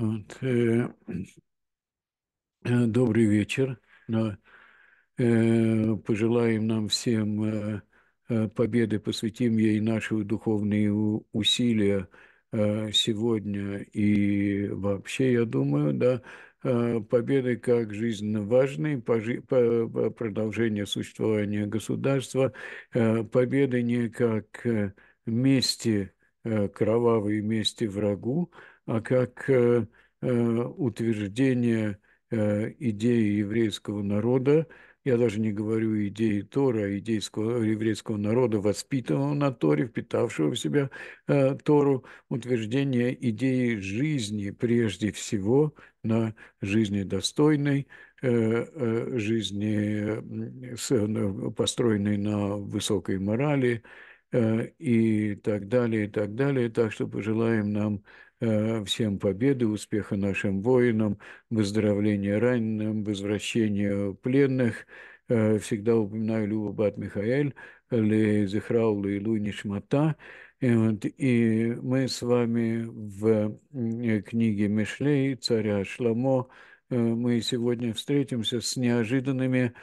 Вот. Э, э, добрый вечер. Э, пожелаем нам всем победы, посвятим ей наши духовные усилия сегодня и вообще, я думаю, да, победы как жизненно важные, продолжение существования государства, победы не как мести, кровавые мести врагу, а как э, э, утверждение э, идеи еврейского народа, я даже не говорю идеи Тора, а идейского, еврейского народа, воспитанного на Торе, впитавшего в себя э, Тору, утверждение идеи жизни прежде всего на жизни достойной, э, э, жизни, с, построенной на высокой морали э, и так далее, и так далее. Так что пожелаем нам Э, всем победы, успеха нашим воинам, выздоровления раненым, возвращения пленных. Э, всегда упоминаю Люба Бат Михаэль, Ле Зихрау Лейлу Нишмата. И, вот, и мы с вами в э, книге Мишлей царя Шламо мы сегодня встретимся с неожиданными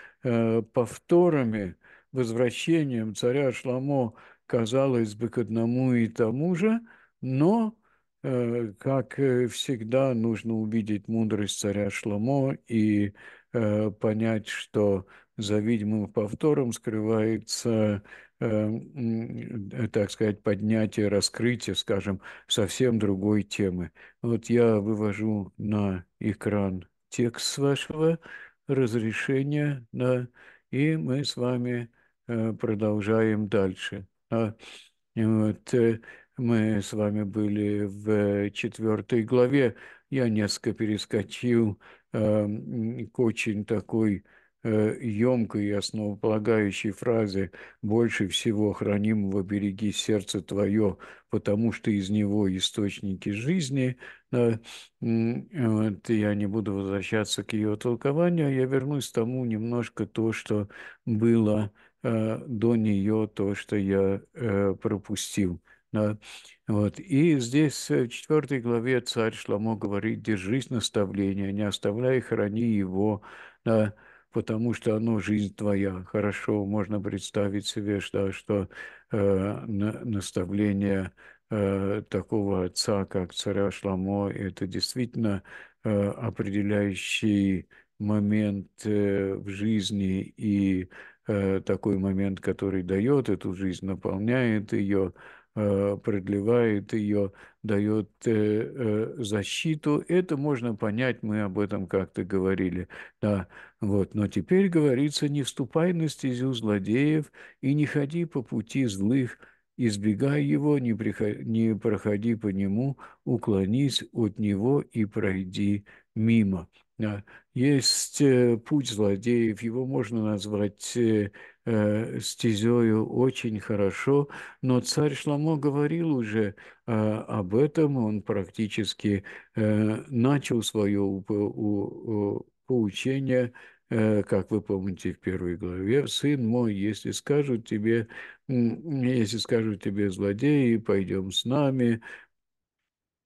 повторами, возвращением царя Шламо, казалось бы, к одному и тому же, но Э, как э, всегда, нужно увидеть мудрость царя Шламо и э, понять, что за видимым повтором скрывается, эм, так сказать, поднятие, раскрытие, скажем, совсем другой темы. Вот я вывожу на экран текст вашего разрешения, да, и мы с вами продолжаем дальше. А, вот, мы с вами были в четвертой главе. Я несколько перескочил э, к очень такой э, емкой и основополагающей фразе «Больше всего хранимого береги сердце твое, потому что из него источники жизни». Да, вот, я не буду возвращаться к ее толкованию, а я вернусь к тому немножко то, что было э, до нее, то, что я э, пропустил – вот. И здесь э, в 4 главе царь Шламо говорит, держись наставления, не оставляй, храни его, да, потому что оно жизнь твоя. Хорошо, можно представить себе, что, что э, наставление э, такого отца, как царя Шламо, это действительно э, определяющий момент э, в жизни и э, такой момент, который дает эту жизнь, наполняет ее, Э, продлевает ее, дает э, э, защиту. Это можно понять, мы об этом как-то говорили. Да, вот. Но теперь говорится, не вступай на стезю злодеев и не ходи по пути злых, избегай его, не, приход... не проходи по нему, уклонись от него и пройди мимо. Есть путь злодеев, его можно назвать э, стезею очень хорошо, но царь Шламо говорил уже э, об этом, он практически э, начал свое уп- у, у, поучение э, как вы помните в первой главе, «Сын мой, если скажут тебе, если скажут тебе злодеи, пойдем с нами,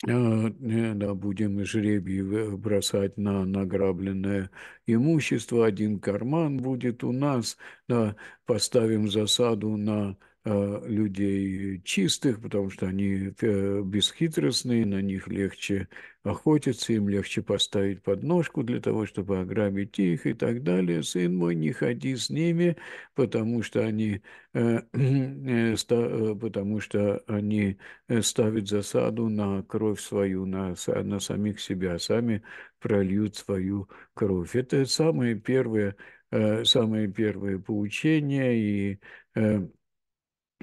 Э, да, будем жребий э, бросать на награбленное имущество, один карман будет у нас, да, поставим засаду на Э, людей чистых, потому что они э, бесхитростные, на них легче охотиться, им легче поставить подножку для того, чтобы ограбить их и так далее. Сын мой, не ходи с ними, потому что они, э, ста, потому что они ставят засаду на кровь свою, на, на самих себя, сами прольют свою кровь. Это самое первое, э, самое первое поучение и э,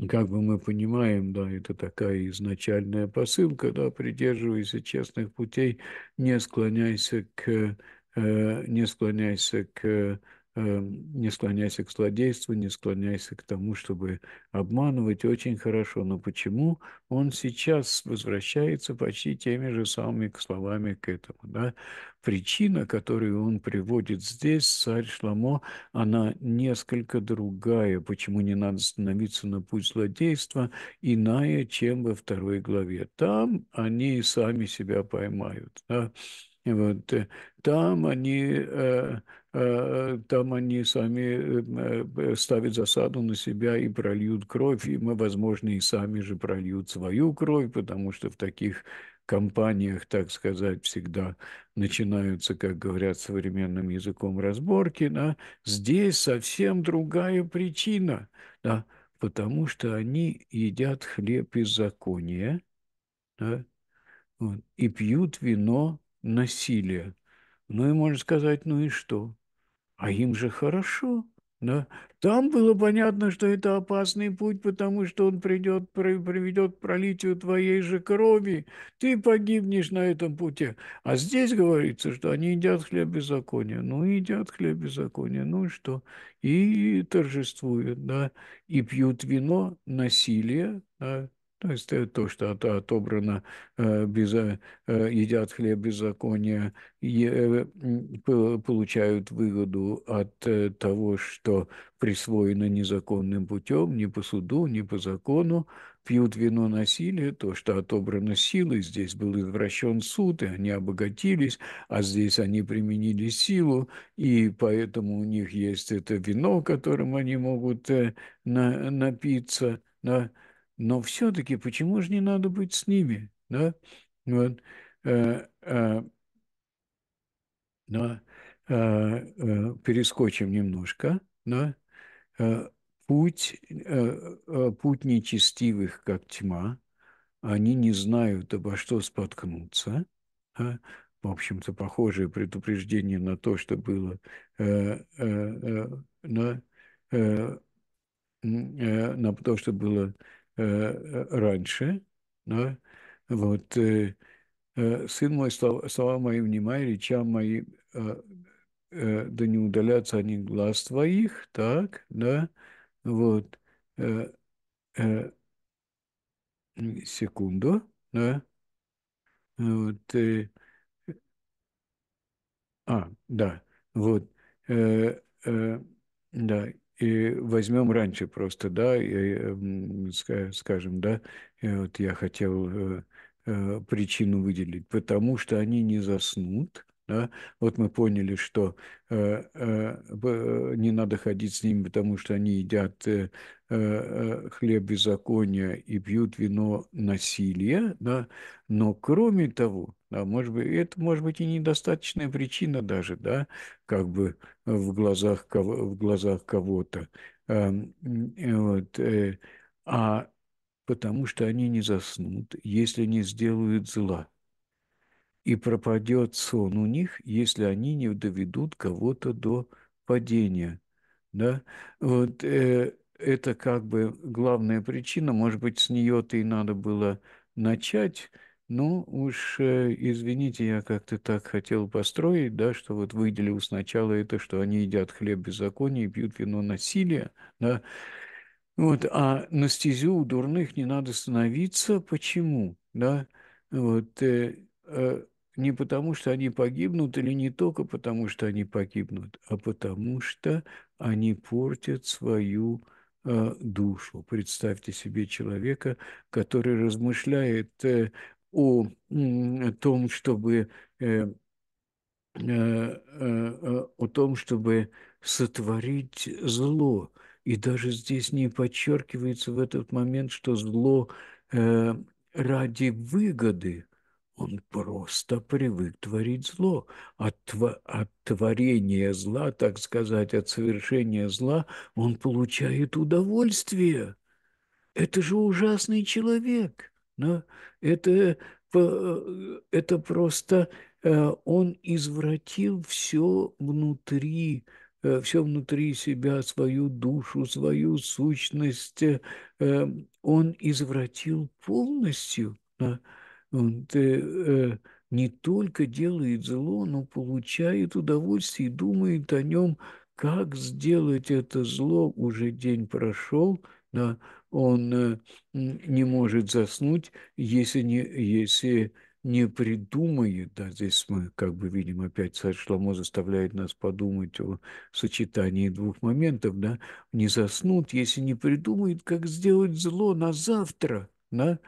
как бы мы понимаем, да, это такая изначальная посылка, да, придерживайся честных путей, не склоняйся к, э, не склоняйся к Эм, не склоняйся к злодейству, не склоняйся к тому, чтобы обманывать очень хорошо. Но почему он сейчас возвращается почти теми же самыми словами к этому? Да? Причина, которую он приводит здесь, царь Шламо, она несколько другая. Почему не надо становиться на путь злодейства, иная, чем во второй главе. Там они сами себя поймают. Да? Вот. Э, там они, э, э, там они сами ставят засаду на себя и прольют кровь, и мы, возможно, и сами же прольют свою кровь, потому что в таких компаниях, так сказать, всегда начинаются, как говорят современным языком, разборки. Да? Здесь совсем другая причина, да? потому что они едят хлеб из закония да? вот, и пьют вино насилия. Ну и можно сказать, ну и что? А им же хорошо. Да? Там было понятно, что это опасный путь, потому что он придет, приведет к пролитию твоей же крови. Ты погибнешь на этом пути. А здесь говорится, что они едят хлеб беззакония. Ну, едят хлеб беззакония. Ну и что? И торжествуют, да, и пьют вино насилие, да, то есть э, то, что от, отобрано, э, без, э, едят хлеб беззакония, получают выгоду от того, что присвоено незаконным путем, не по суду, не по закону, пьют вино насилия, то, что отобрано силой, здесь был извращен суд, и они обогатились, а здесь они применили силу, и поэтому у них есть это вино, которым они могут на, напиться, на, да, но все-таки почему же не надо быть с ними, да? Вот. Э, э, да, э, э перескочим немножко, да? Э, путь, э, э, путь нечестивых, как тьма, они не знают, обо что споткнуться, да? в общем-то, похожее предупреждение на то, что было э, э, на, э, на то, что было Э, э, раньше, да, вот, э, сын мой, слова, слова мои внимай, речам моим, да не удалятся они глаз твоих, так, да, вот, секунду, да, вот, а, да, вот, да, и возьмем раньше просто, да, и, эм, скажем, да, и вот я хотел э, э, причину выделить, потому что они не заснут, да? Вот мы поняли, что э, э, э, не надо ходить с ними, потому что они едят э, э, э, хлеб беззакония и пьют вино насилия. Да? Но кроме того, да, может быть, это может быть и недостаточная причина даже, да, как бы в глазах, кого, в глазах кого-то. э, вот, э, а потому что они не заснут, если не сделают зла и пропадет сон у них, если они не доведут кого-то до падения. Да? Вот э, это как бы главная причина, может быть, с нее-то и надо было начать, ну, уж, э, извините, я как-то так хотел построить, да, что вот выделил сначала это, что они едят хлеб беззакония и пьют вино насилия, да. Вот, а на стезю у дурных не надо становиться. Почему? Да, вот, э, э, не потому, что они погибнут, или не только потому, что они погибнут, а потому что они портят свою э, душу. Представьте себе человека, который размышляет э, о, о том, чтобы э, э, э, о том, чтобы сотворить зло. И даже здесь не подчеркивается в этот момент, что зло э, ради выгоды, он просто привык творить зло. От, от творения зла, так сказать, от совершения зла он получает удовольствие. Это же ужасный человек. Да? Это, э, это просто э, он извратил все внутри э, все внутри себя, свою душу, свою сущность, он извратил полностью он э, не только делает зло, но получает удовольствие и думает о нем, как сделать это зло. Уже день прошел, да, он э, не может заснуть, если не, если не придумает, да, здесь мы как бы видим опять царь Шламо заставляет нас подумать о сочетании двух моментов, да, не заснут, если не придумает, как сделать зло на завтра, да,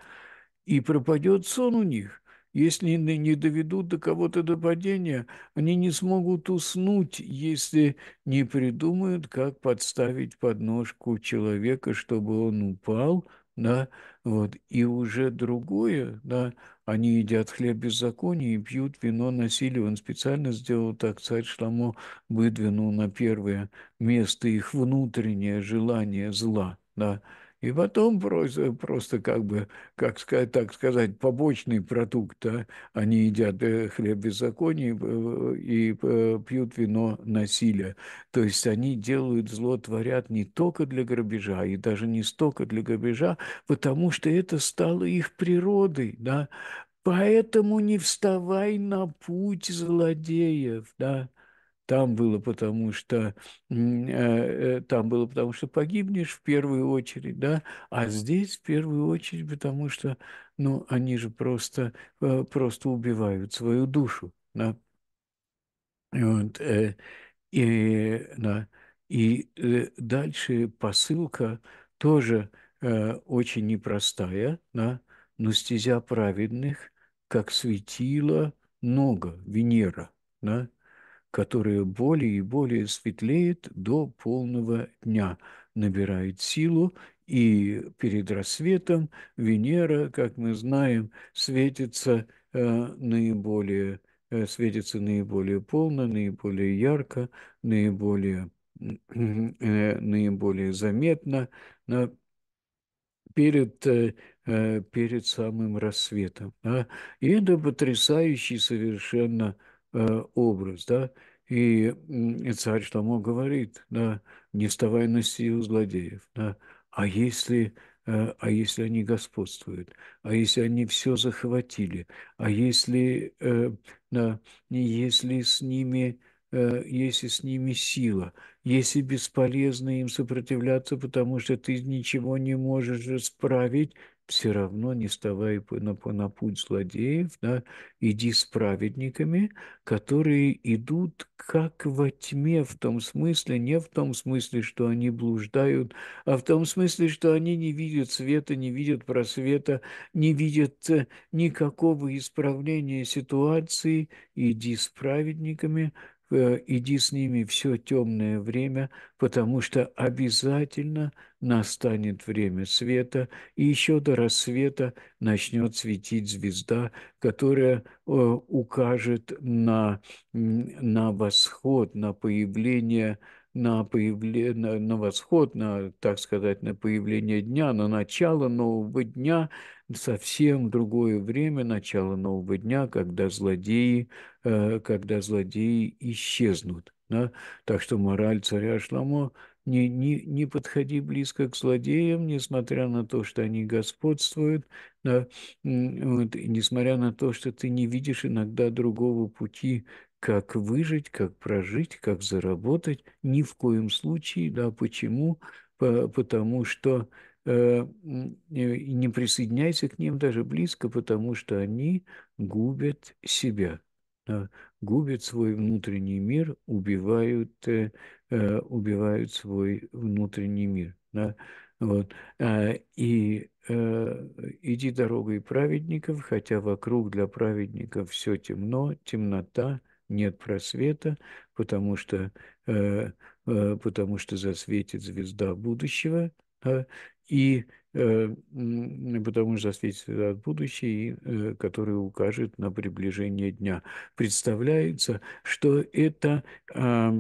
и пропадет сон у них. Если не доведут до кого-то до падения, они не смогут уснуть, если не придумают, как подставить подножку человека, чтобы он упал, да, вот, и уже другое, да, они едят хлеб беззакония и пьют вино насилия. Он специально сделал так, царь Шламо выдвинул на первое место их внутреннее желание зла, да, и потом просто, просто как бы, как сказать, так сказать, побочный продукт. Да? Они едят э, хлеб беззаконий э, э, и пьют вино насилия. То есть они делают зло, творят не только для грабежа, и даже не столько для грабежа, потому что это стало их природой. Да? Поэтому не вставай на путь злодеев, да там было потому, что э, э, там было потому, что погибнешь в первую очередь, да, а здесь в первую очередь потому, что, ну, они же просто, э, просто убивают свою душу, да. Вот, э, и, да, и дальше посылка тоже э, очень непростая, да, но стезя праведных, как светило, много Венера, да, которое более и более светлеет до полного дня, набирает силу, и перед рассветом Венера, как мы знаем, светится э, наиболее э, светится наиболее полно, наиболее ярко, наиболее, э, наиболее заметно перед э, перед самым рассветом. И это потрясающий совершенно Э, образ, да, и, и царь тому говорит, да, не вставай на сию злодеев, да, а если, э, а если они господствуют, а если они все захватили, а если, э, да, если с ними если с ними сила, если бесполезно им сопротивляться, потому что ты ничего не можешь исправить, все равно не вставай на, на путь злодеев, да, иди с праведниками, которые идут как во тьме, в том смысле, не в том смысле, что они блуждают, а в том смысле, что они не видят света, не видят просвета, не видят э, никакого исправления ситуации, иди с праведниками, Э, иди с ними все темное время, потому что обязательно настанет время света, и еще до рассвета начнет светить звезда, которая э, укажет на, на восход, на появление на, появле... на, на восход, на, так сказать, на появление дня, на начало нового дня, совсем другое время, начало нового дня, когда злодеи, э, когда злодеи исчезнут. Да? Так что мораль царя Шламо не, не, не подходи близко к злодеям, несмотря на то, что они господствуют, да, вот, несмотря на то, что ты не видишь иногда другого пути как выжить, как прожить, как заработать. Ни в коем случае, да, почему? потому что э, э не присоединяйся к ним даже близко, потому что они губят себя, да, губят свой внутренний мир, убивают, э, э убивают свой внутренний мир. Да, вот. А, и э, иди дорогой праведников, хотя вокруг для праведников все темно, темнота, нет просвета, потому что, э, э, потому что засветит звезда будущего, а, э, и потому что засветит звезда будущего, э, которая укажет на приближение дня. Представляется, что это а,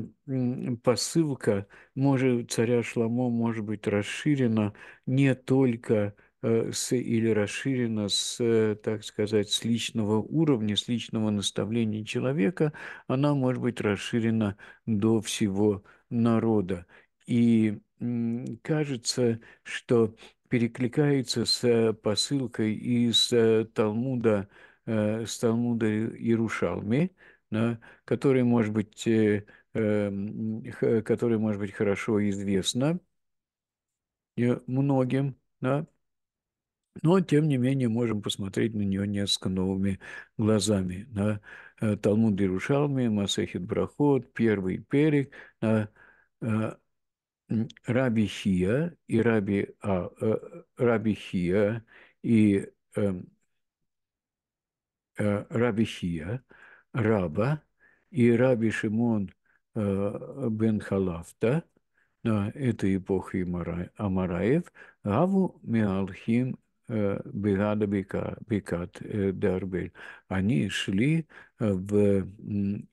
посылка может, царя Шламо может быть расширена не только Э, с, или расширена с, э, так сказать, с личного уровня, с личного наставления человека, она может быть расширена до всего народа. И кажется, что перекликается с э, посылкой из Талмуда, с Талмуда Иерушалми, да, который, может быть, эм, который, может быть, хорошо известно многим, да, но, тем не менее, можем посмотреть на нее несколько новыми глазами. На э, Талмуд Иерушалме, Масехит Брахот, Первый Перек, на э, Раби Хия и Раби, а, э, Раби Хия и эм, Раби Хия, Раба и Раби Шимон бен Халафта, на этой эпохе Амараев, Аву Миалхим Э, Бигада Бикат э, Дарбель, они шли э, в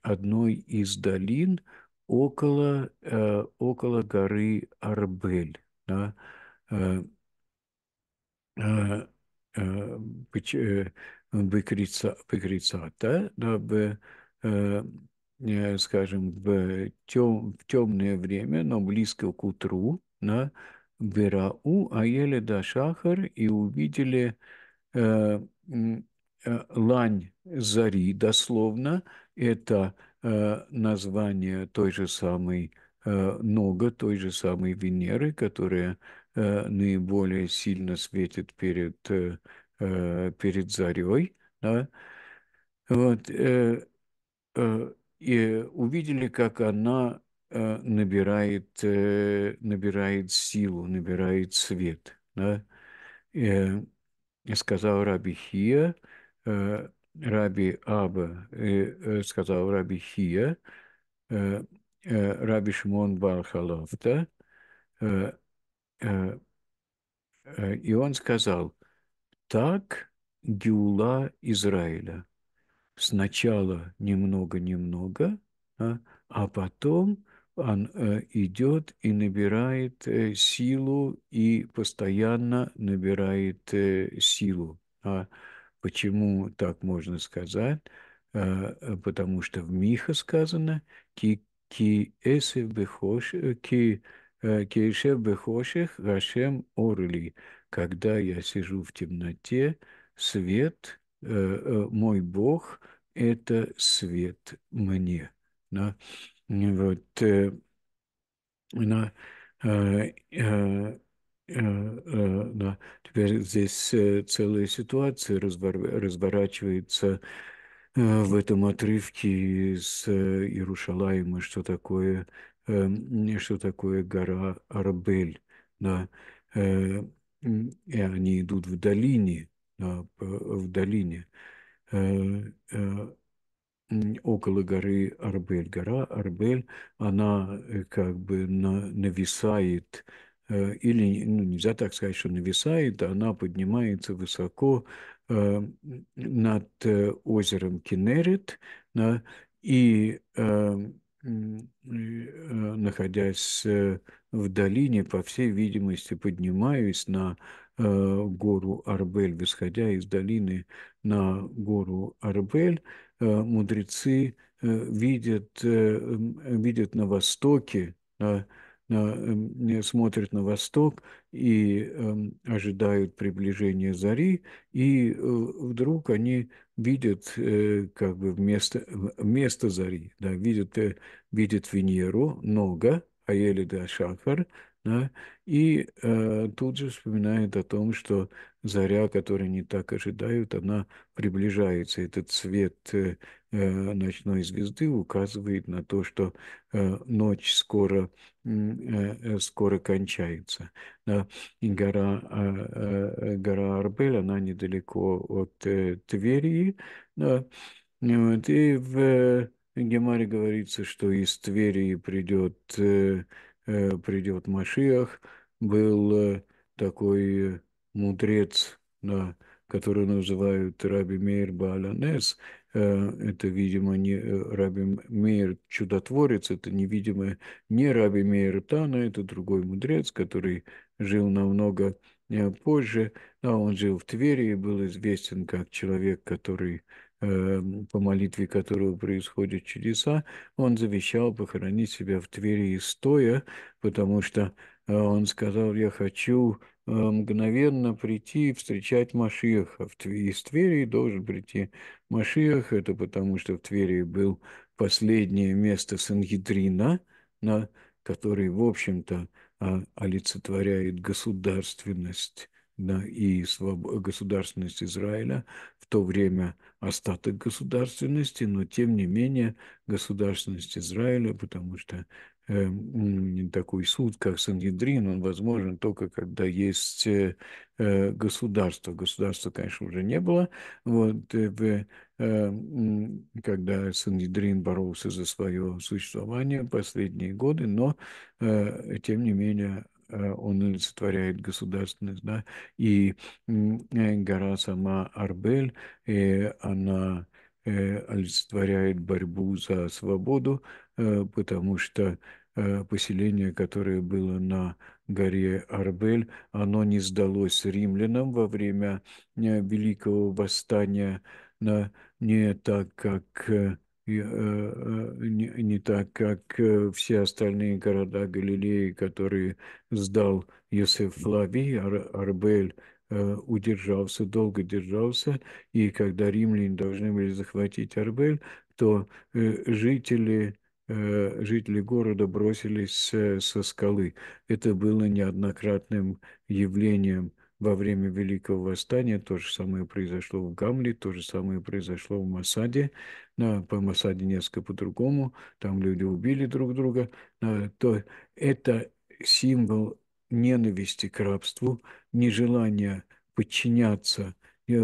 одной из долин около, около горы Арбель. Да? Бекрицата, да, в, скажем, в, тем, в темное время, но близко к утру, да, Верау, а, а да шахар, и увидели э, э, лань зари, дословно, это э, название той же самой э, нога, той же самой Венеры, которая э, наиболее сильно светит перед, э, э перед зарей. Да? Вот, э, э, и увидели, как она Э, набирает, э, набирает силу, набирает свет. Да? Э, сказал Раби Хия, Раби Аба, сказал Раби Хия, Раби Шимон Бархалавта, и он сказал, так Гиула Израиля. Сначала немного-немного, а потом он э, идет и набирает э, силу и постоянно набирает э, силу. А почему так можно сказать? А, потому что в Миха сказано «Ки, ки эсев бехош, ки, киешев бехоших гашем орли». Когда я сижу в темноте, свет, мой Бог – это свет мне. Да? Ну вот, э, она, э, э, да, теперь здесь целая ситуация разворачивается в этом отрывке из Иерушалаема, что такое, эм, что такое гора Арбель. Да, и они идут в долине, да, в долине около горы Арбель. Гора Арбель, она э, как бы нависает, э, или ну, нельзя так сказать, что нависает, а она поднимается высоко э, над озером Кинерет, да, и находясь в долине, по всей видимости, поднимаюсь на гору Арбель, восходя из долины на гору Арбель, Э, мудрецы э, видят, э, видят на Востоке, на, на, эм, смотрят на Восток и эм, ожидают приближения зари, и вдруг они видят как бы вместо, вместо зари, да, видят, видят Венеру, нога, Аелида Шахар, да, и э, тут же вспоминает о том, что заря, которую не так ожидают, она приближается. Этот цвет э, э, ночной звезды указывает на то, что э, ночь скоро, э, э, скоро кончается. Да? И гора, э, э гора Арбель, она недалеко от э, Тверии. Да? Вот, и в Гемаре говорится, что из Твери придет... Э, Э, придет Машиах, был э, такой э, мудрец, да, который называют Раби Мейр Баланес. Это, видимо, не Раби Мейр Чудотворец, это невидимо, не Раби Мейр Тана, это другой мудрец, который жил намного позже. Да, он жил в Твери и был известен как человек, который Эм, по молитве которого происходят чудеса, он завещал похоронить себя в Твери и стоя, потому что э, он сказал, я хочу э, мгновенно прийти и встречать Машиаха. Из Твери должен прийти Машиах, это потому что в Твери был последнее место Сангидрина, на который, в общем-то, а, олицетворяет государственность да, и своб... государственность Израиля, в то время остаток государственности, но тем не менее государственность Израиля, потому что э, такой суд, как Сангедрин, он возможен только когда есть э, э государство. Государства, конечно, уже не было. Вот, э, эм, когда Сангедрин боролся за свое существование последние годы, но, э, тем не менее, Э, он олицетворяет государственность, да, и э, гора сама Арбель, э, она олицетворяет борьбу за свободу, потому что поселение, которое было на горе Арбель, оно не сдалось римлянам во время Великого Восстания, не так, как Э, э, не не так, как э, все остальные города Галилеи, которые сдал Юсеф Флавий, Ар Арбель удержался, долго держался, и когда римляне должны были захватить Арбель, то жители жители города бросились со скалы. Это было неоднократным явлением во время Великого Восстания то же самое произошло в Гамле, то же самое произошло в Масаде. На, по Масаде несколько по-другому. Там люди убили друг друга. На, то это символ ненависти к рабству, нежелания подчиняться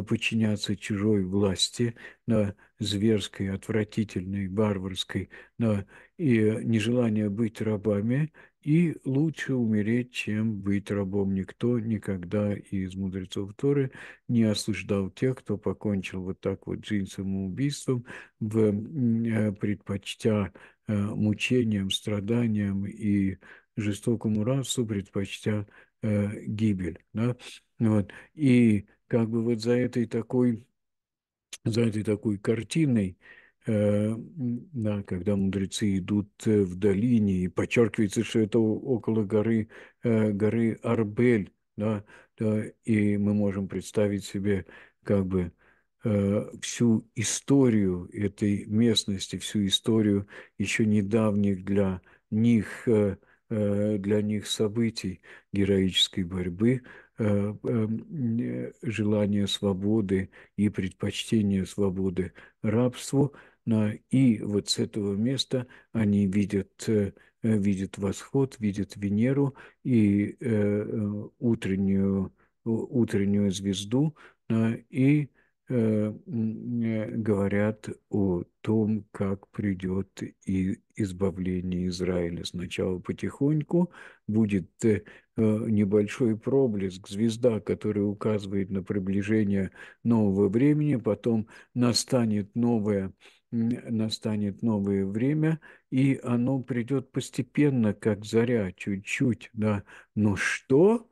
подчиняться чужой власти, на зверской, отвратительной, барварской, на и нежелание быть рабами, и лучше умереть, чем быть рабом. Никто никогда из мудрецов Торы не осуждал тех, кто покончил вот так вот жизнь самоубийством, в, э, предпочтя э, мучениям, страданиям и жестокому рабству, предпочтя э, гибель. Да? Вот. И как бы вот за этой такой, за этой такой картиной, э, да, когда мудрецы идут э, в долине, и подчеркивается, что это около горы, э, горы Арбель, да, да, и мы можем представить себе как бы всю историю этой местности, всю историю еще недавних для них, для них событий героической борьбы – Э, эм, желание свободы и предпочтение свободы рабству, и вот с этого места они видят, э, видят восход, видят Венеру и э, утреннюю, утреннюю звезду, и Э, э, говорят о том, как придет и избавление Израиля. Сначала потихоньку будет э, небольшой проблеск, звезда, которая указывает на приближение нового времени, потом настанет новое настанет новое время, и оно придет постепенно, как заря, чуть-чуть, да. Но что?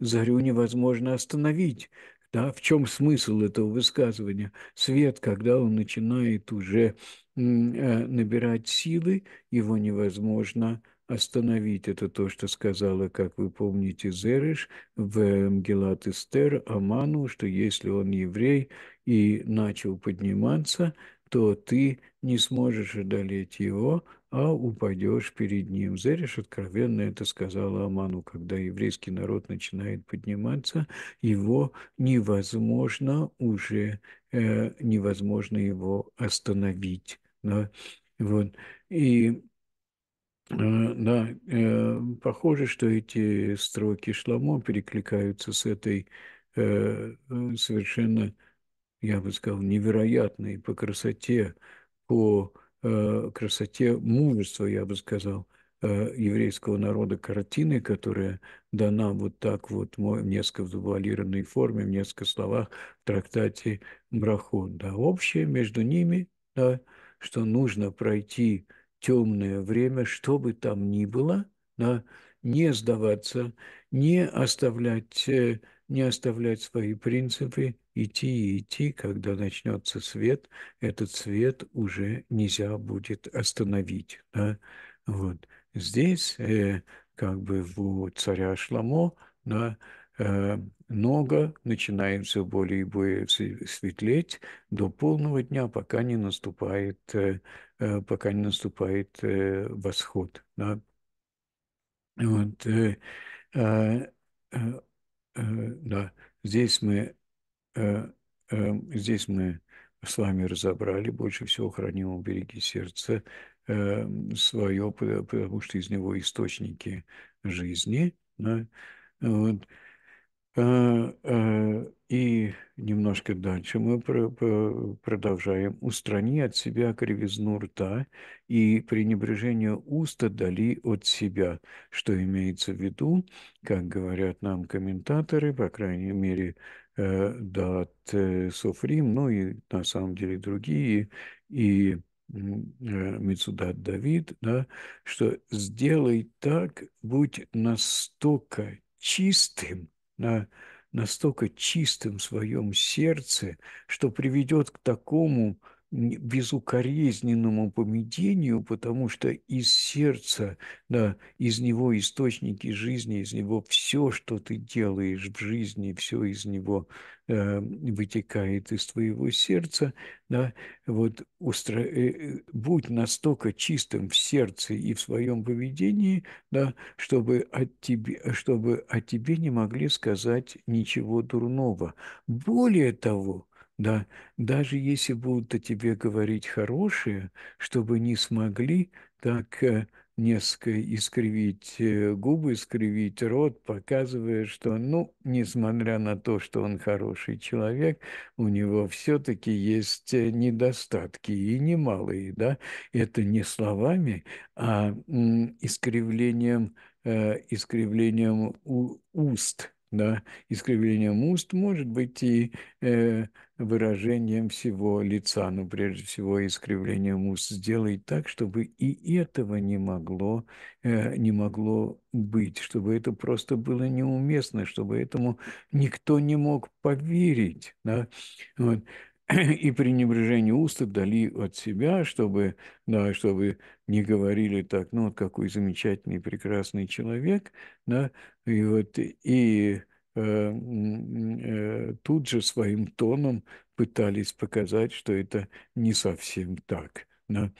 Зарю невозможно остановить. Да? В чем смысл этого высказывания? Свет, когда он начинает уже э, набирать силы, его невозможно остановить. Это то, что сказала, как вы помните, Зереш в Мгелат эм, Эстер Аману, что если он еврей и начал подниматься, то ты не сможешь одолеть его, а упадешь перед ним. Зериш откровенно это сказала Аману, когда еврейский народ начинает подниматься, его невозможно уже, э, невозможно его остановить. Да? Вот. И э, да, э, похоже, что эти строки Шламо перекликаются с этой э, совершенно, я бы сказал, невероятной по красоте, по Э, красоте мужества, я бы сказал, э, еврейского народа картины, которая дана вот так вот в несколько в завуалированной форме, в несколько словах в трактате Брахот. Да, общее между ними, да, что нужно пройти темное время, что бы там ни было, да, не сдаваться, не оставлять, э, не оставлять свои принципы, идти и идти, когда начнется свет, этот свет уже нельзя будет остановить. Да? Вот. Здесь, э, как бы у царя Шламо, да, э, много начинает все более и более светлеть до полного дня, пока не наступает, э, э, пока не наступает э, восход. Да? Вот, э, а, э, э, да. Здесь мы Э, э, здесь мы с вами разобрали больше всего хранимо береги сердце э, свое, потому что из него источники жизни. Да? Вот. И немножко дальше мы продолжаем. «Устрани от себя кривизну рта и пренебрежение уст отдали от себя». Что имеется в виду, как говорят нам комментаторы, по крайней мере, Э, дат Софрим, ну и на самом деле другие, и Мицудат э, Давид, да, что сделай так, будь настолько чистым, да, настолько чистым в своем сердце, что приведет к такому безукоризненному поведению, потому что из сердца, да, из него источники жизни, из него все, что ты делаешь в жизни, все из него э, вытекает из твоего сердца, да, вот устро... э, э будь настолько чистым в сердце и в своем поведении, да, чтобы от тебе, чтобы о тебе не могли сказать ничего дурного. Более того, да, даже если будут о тебе говорить хорошие, чтобы не смогли так э, несколько искривить э, губы, искривить рот, показывая, что, ну, несмотря на то, что он хороший человек, у него все-таки есть э, недостатки, и немалые, да, это не словами, а искривлением, искривлением уст, да? Искривление уст может быть и э, выражением всего лица, но прежде всего искривление уст сделает так, чтобы и этого не могло, э, не могло быть, чтобы это просто было неуместно, чтобы этому никто не мог поверить. Да? Вот. и пренебрежение уст отдали от себя, чтобы, да, чтобы не говорили так, ну, вот какой замечательный, прекрасный человек, да, и вот, и э, э, тут же своим тоном пытались показать, что это не совсем так – да.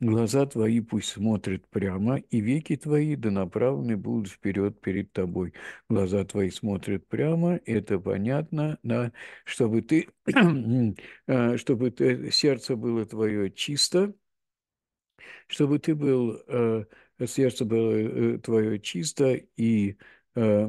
Глаза твои пусть смотрят прямо, и веки твои да направлены будут вперед перед тобой. Глаза твои смотрят прямо, это понятно, да, чтобы ты, а, чтобы ты, сердце было твое чисто, чтобы ты был, а, сердце было э, твое чисто и Э,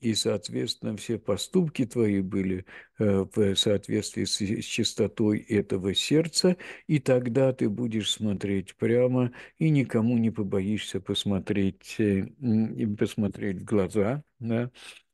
и, соответственно, все поступки твои были э, в соответствии с чистотой этого сердца, и тогда ты будешь смотреть прямо и никому не побоишься посмотреть, э, посмотреть в глаза, да,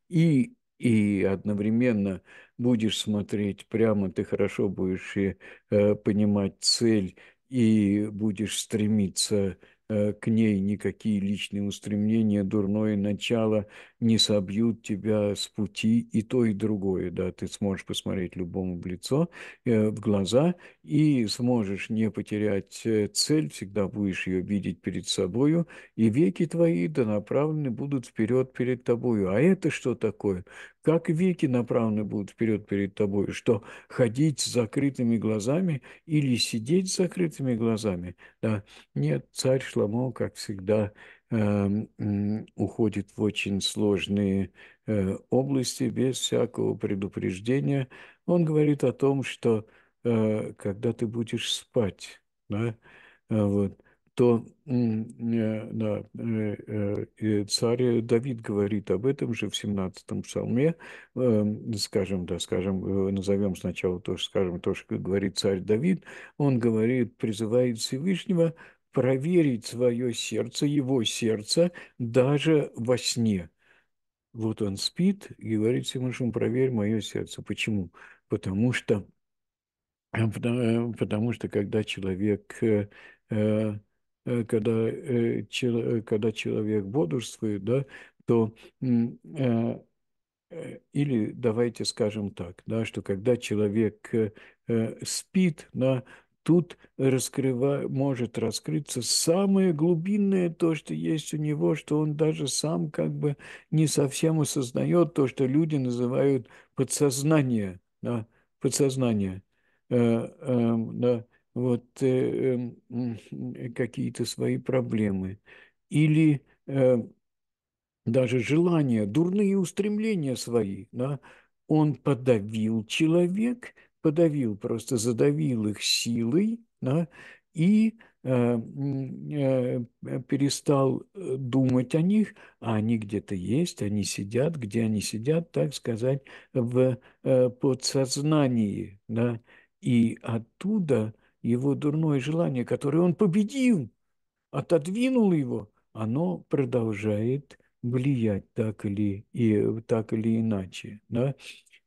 и и одновременно будешь смотреть прямо, ты хорошо будешь и, понимать цель и будешь стремиться Э, к ней никакие личные устремления, дурное начало не собьют тебя с пути и то, и другое. Да, ты сможешь посмотреть любому в лицо, э, в глаза, и сможешь не потерять э, цель, всегда будешь ее видеть перед собою, и веки твои да направлены будут вперед перед тобою. А это что такое? Как веки направлены будут вперед перед тобой? Что ходить с закрытыми глазами или сидеть с закрытыми глазами? Да, нет, царь, Шламо, как всегда, эм, уходит в очень сложные э, области без всякого предупреждения. Он говорит о том, что э, когда ты будешь спать, да, э, вот, то да, царь Давид говорит об этом же в 17-м псалме, эм, скажем, да, скажем, назовем сначала то, скажем, то, что говорит царь Давид, он говорит, призывает Всевышнего, проверить свое сердце, его сердце, даже во сне. Вот он спит и говорит Всевышнему, проверь мое сердце. Почему? Потому что, э, э, потому что когда человек э, когда, когда человек бодрствует, да, то или давайте скажем так, да, что когда человек спит, да, тут раскрыва... может раскрыться самое глубинное то, что есть у него, что он даже сам как бы не совсем осознает то, что люди называют подсознание, да, подсознание, э, э, да, вот э, э, какие-то свои проблемы. Или э, даже желания, дурные устремления свои, да, он подавил человек – подавил, просто задавил их силой да, и э, э, э, перестал думать о них, а они где-то есть, они сидят, где они сидят, так сказать, в подсознании, да, и оттуда его дурное желание, которое он победил, отодвинул его, оно продолжает влиять так или, и, так или иначе, да,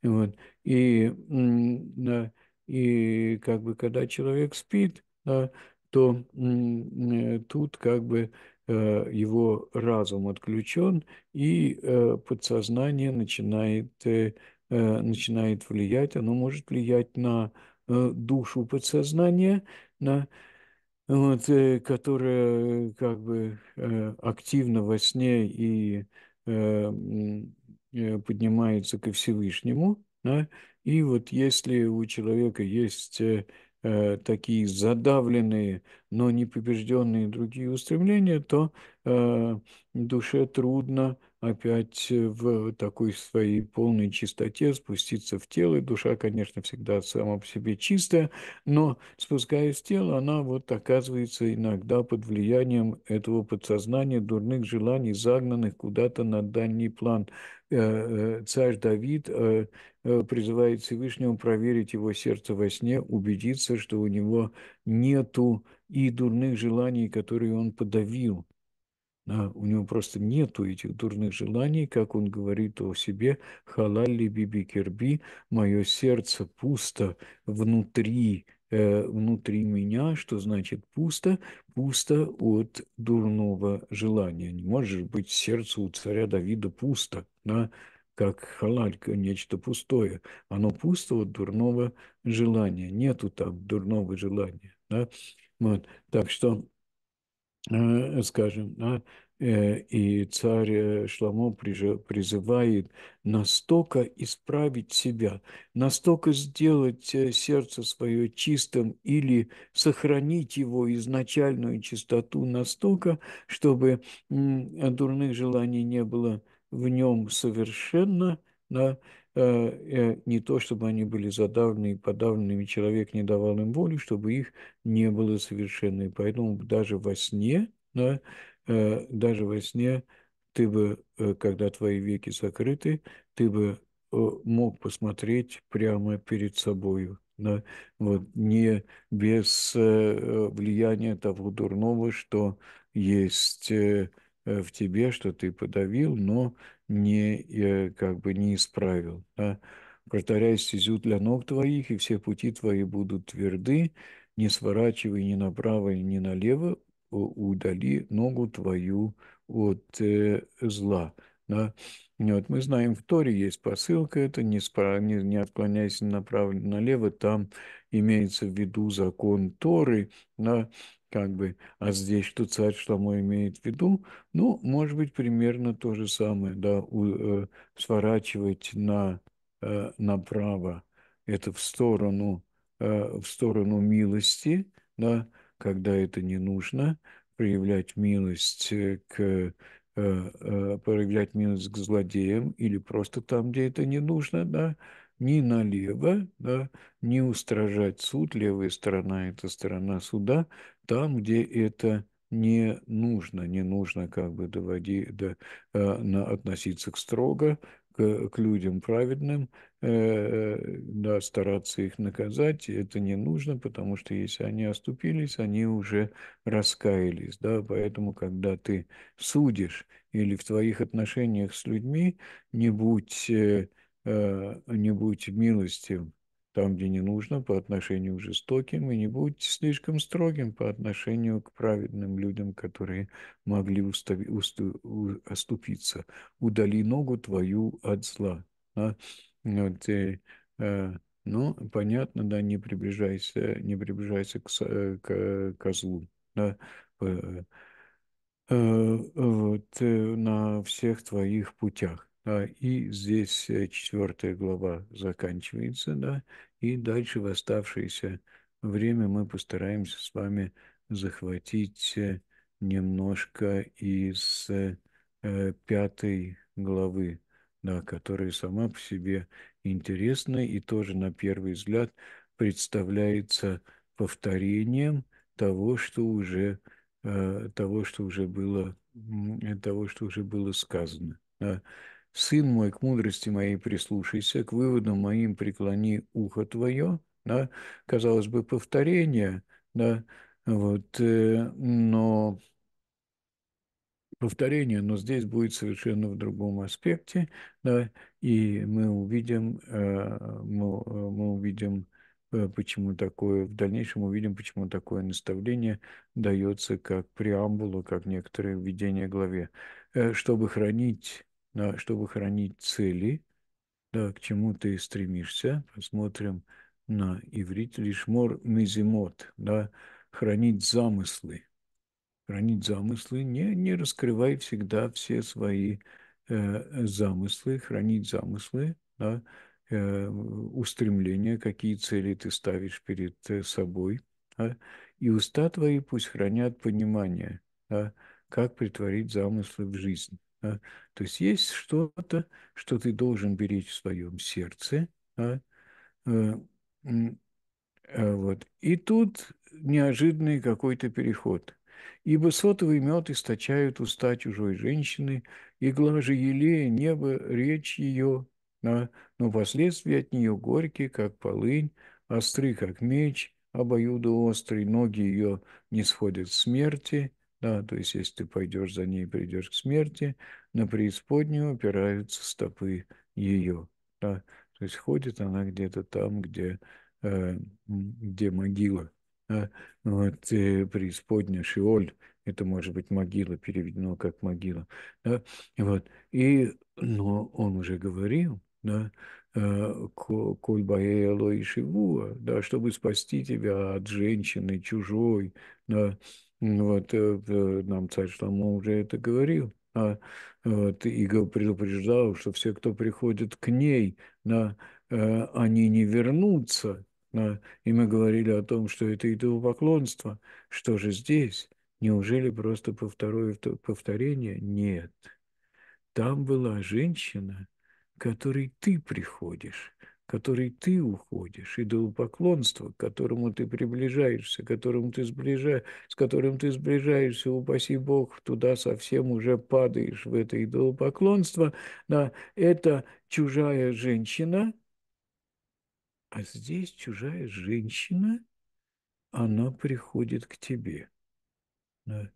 вот. И, да, и как бы когда человек спит, да, то э, тут как бы э, его разум отключен, и э, подсознание начинает, начинает влиять, оно может влиять на душу подсознания, на, вот, которая как бы активно во сне и Э, поднимается ко Всевышнему. Да? И вот если у человека есть э, э, такие задавленные, но не побежденные другие устремления, то э, душе трудно опять в такой своей полной чистоте спуститься в тело. душа, конечно, всегда сама по себе чистая, но спускаясь в тело, она вот оказывается иногда под влиянием этого подсознания, дурных желаний, загнанных куда-то на дальний план – Э, э, царь Давид э, призывает Всевышнего проверить его сердце во сне, убедиться, что у него нету и дурных желаний, которые он подавил. Да, у него просто нету этих дурных желаний, как он говорит о себе, халалли биби кирби, мое сердце пусто внутри Э, внутри меня, что значит пусто, пусто от дурного желания. Не может быть сердце у царя Давида пусто, да, как халалька, нечто пустое. Оно пусто от дурного желания. Нету там дурного желания. Да? Вот. Так что, э, скажем, Э, и царь э, Шламо призывает настолько исправить себя, настолько сделать э, сердце свое чистым или сохранить его изначальную чистоту настолько, чтобы дурных желаний не было в нем совершенно, да, не то, чтобы они были задавлены и подавленными, человек не давал им воли, чтобы их не было совершенно. И поэтому даже во сне да, Э, даже во сне ты бы, э, когда твои веки закрыты, ты бы э, мог посмотреть прямо перед собою, да? вот, не без влияния того дурного, что есть в тебе, что ты подавил, но не, как бы не исправил. Да? Протаряй стезю для ног твоих, и все пути твои будут тверды, не сворачивай ни направо, ни налево, Э, удали ногу твою от э, зла. Да? Вот мы знаем, в Торе есть посылка, это не, спро... не, не отклоняйся направо, налево, там имеется в виду закон Торы, да? как бы, а здесь что царь Шламо имеет в виду? Ну, может быть, примерно то же самое, да, у, э, сворачивать на, э, направо, это в сторону, э, в сторону милости, да, когда это не нужно, проявлять милость э, к э, э, проявлять милость к злодеям или просто там, где это не нужно, да, ни налево, да, не устражать суд, левая сторона – это сторона суда, там, где это не нужно, не нужно как бы доводи, да, относиться к строго, к, людям праведным, э, э, да, стараться их наказать, это не нужно, потому что если они оступились, они уже раскаялись, да, поэтому, когда ты судишь или в твоих отношениях с людьми, не будь, э, не будь милостив там, где не нужно, по отношению к жестоким, и не будьте слишком строгим по отношению к праведным людям, которые могли устави, усту, у, оступиться. Удали ногу твою от зла. А? Вот, э, э, ну, понятно, да, не приближайся, не приближайся к, э, к, козлу. Да? Э, э, вот, на всех твоих путях. И здесь четвертая глава заканчивается, да, и дальше в оставшееся время мы постараемся с вами захватить э, немножко из э, э, пятой главы, да, которая сама по себе интересна и тоже на первый взгляд представляется повторением того, что уже э, того, что уже было того, что уже было сказано. Да сын мой, к мудрости моей прислушайся, к выводам моим преклони ухо твое, да, казалось бы, повторение, да, вот, э, но повторение, но здесь будет совершенно в другом аспекте, да, и мы увидим, э, мы, э, мы увидим, почему такое, в дальнейшем увидим, почему такое наставление дается как преамбула, как некоторое введение главе, чтобы хранить да, чтобы хранить цели, да, к чему ты стремишься. Посмотрим на иврит. Лишмор мизимот, да, хранить замыслы. Хранить замыслы, не, не раскрывай всегда все свои э, замыслы, хранить замыслы, да, э, устремления, какие цели ты ставишь перед э, собой. Да, и уста твои пусть хранят понимание, да, как притворить замыслы в жизнь. А, то есть есть что-то, что ты должен беречь в своем сердце. А, э, а, вот. И тут неожиданный какой-то переход. Ибо сотовый мед источают уста чужой женщины, и же елея небо, речь ее, но последствия от нее горькие, как полынь, остры, как меч, обоюдоострый, ноги ее не сходят смерти, да, то есть, если ты пойдешь за ней, придешь к смерти, на преисподнюю опираются стопы ее. Да? То есть ходит она где-то там, где, э, где могила. Да? Вот, э, преисподняя, Шиоль, это может быть могила, переведено как могила. Да? Вот. И, но он уже говорил, да, э, Кольбаэло и Шивуа, да, чтобы спасти тебя от женщины чужой, да, ну, вот, э, нам царь Шламо уже это говорил. А, вот, и предупреждал, что все, кто приходит к ней, да, э, они не вернутся. Да, и мы говорили о том, что это идолопоклонство. Что же здесь? Неужели просто повторое повторение? Нет. Там была женщина, к которой ты приходишь которой ты уходишь, идолопоклонство, к которому ты приближаешься, которому ты сближа... с которым ты сближаешься, упаси Бог, туда совсем уже падаешь, в это идолопоклонство, да, это чужая женщина, а здесь чужая женщина, она приходит к тебе. Да.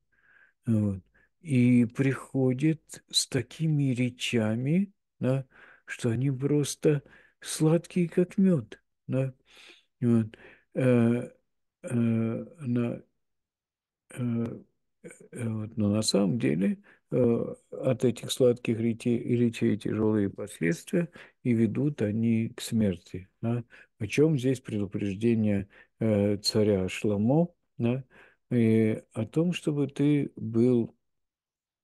Вот. И приходит с такими речами, да, что они просто сладкие, как мед. Да? Вот. Э, э, на, э, э, э, вот. Но на самом деле э, от этих сладких речей, речей тяжелые последствия, и ведут они к смерти. Да? О чем здесь предупреждение царя Шламо? Да? И о том, чтобы ты был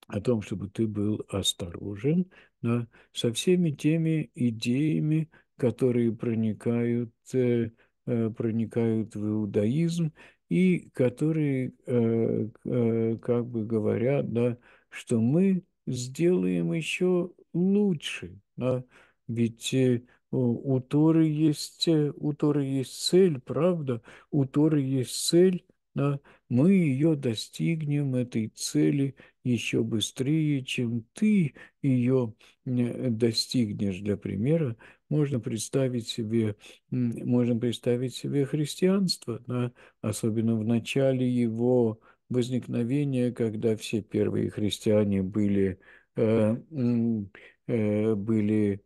о том, чтобы ты был осторожен да, со всеми теми идеями, которые проникают, э, э, проникают в иудаизм и которые э, как бы говорят, да, что мы сделаем еще лучше. Да? Ведь у Торы есть, у Торы есть цель, правда, у Торы есть цель, да? мы ее достигнем, этой цели, еще быстрее, чем ты ее достигнешь. Для примера, можно представить себе, можно представить себе христианство, да, особенно в начале его возникновения, когда все первые христиане были, э, э, были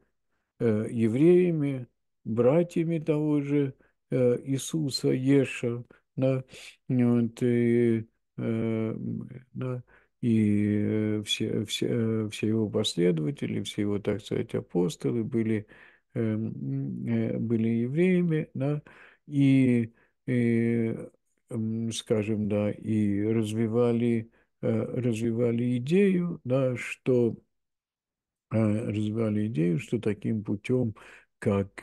э, евреями, братьями того же э, Иисуса Еша, да, вот, и, э, да, и э, все, все, э, все его последователи, все его, так сказать, апостолы были Эм, э, были евреями, да, и, и э, скажем, да, и развивали, э, развивали идею, да, что развивали идею, что таким путем, как,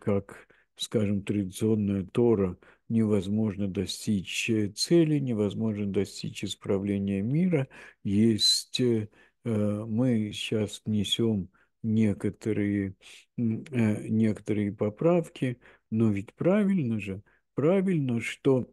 как скажем, традиционная Тора, невозможно достичь цели, невозможно достичь исправления мира. Есть, мы сейчас несем некоторые, э, некоторые поправки, но ведь правильно же, правильно, что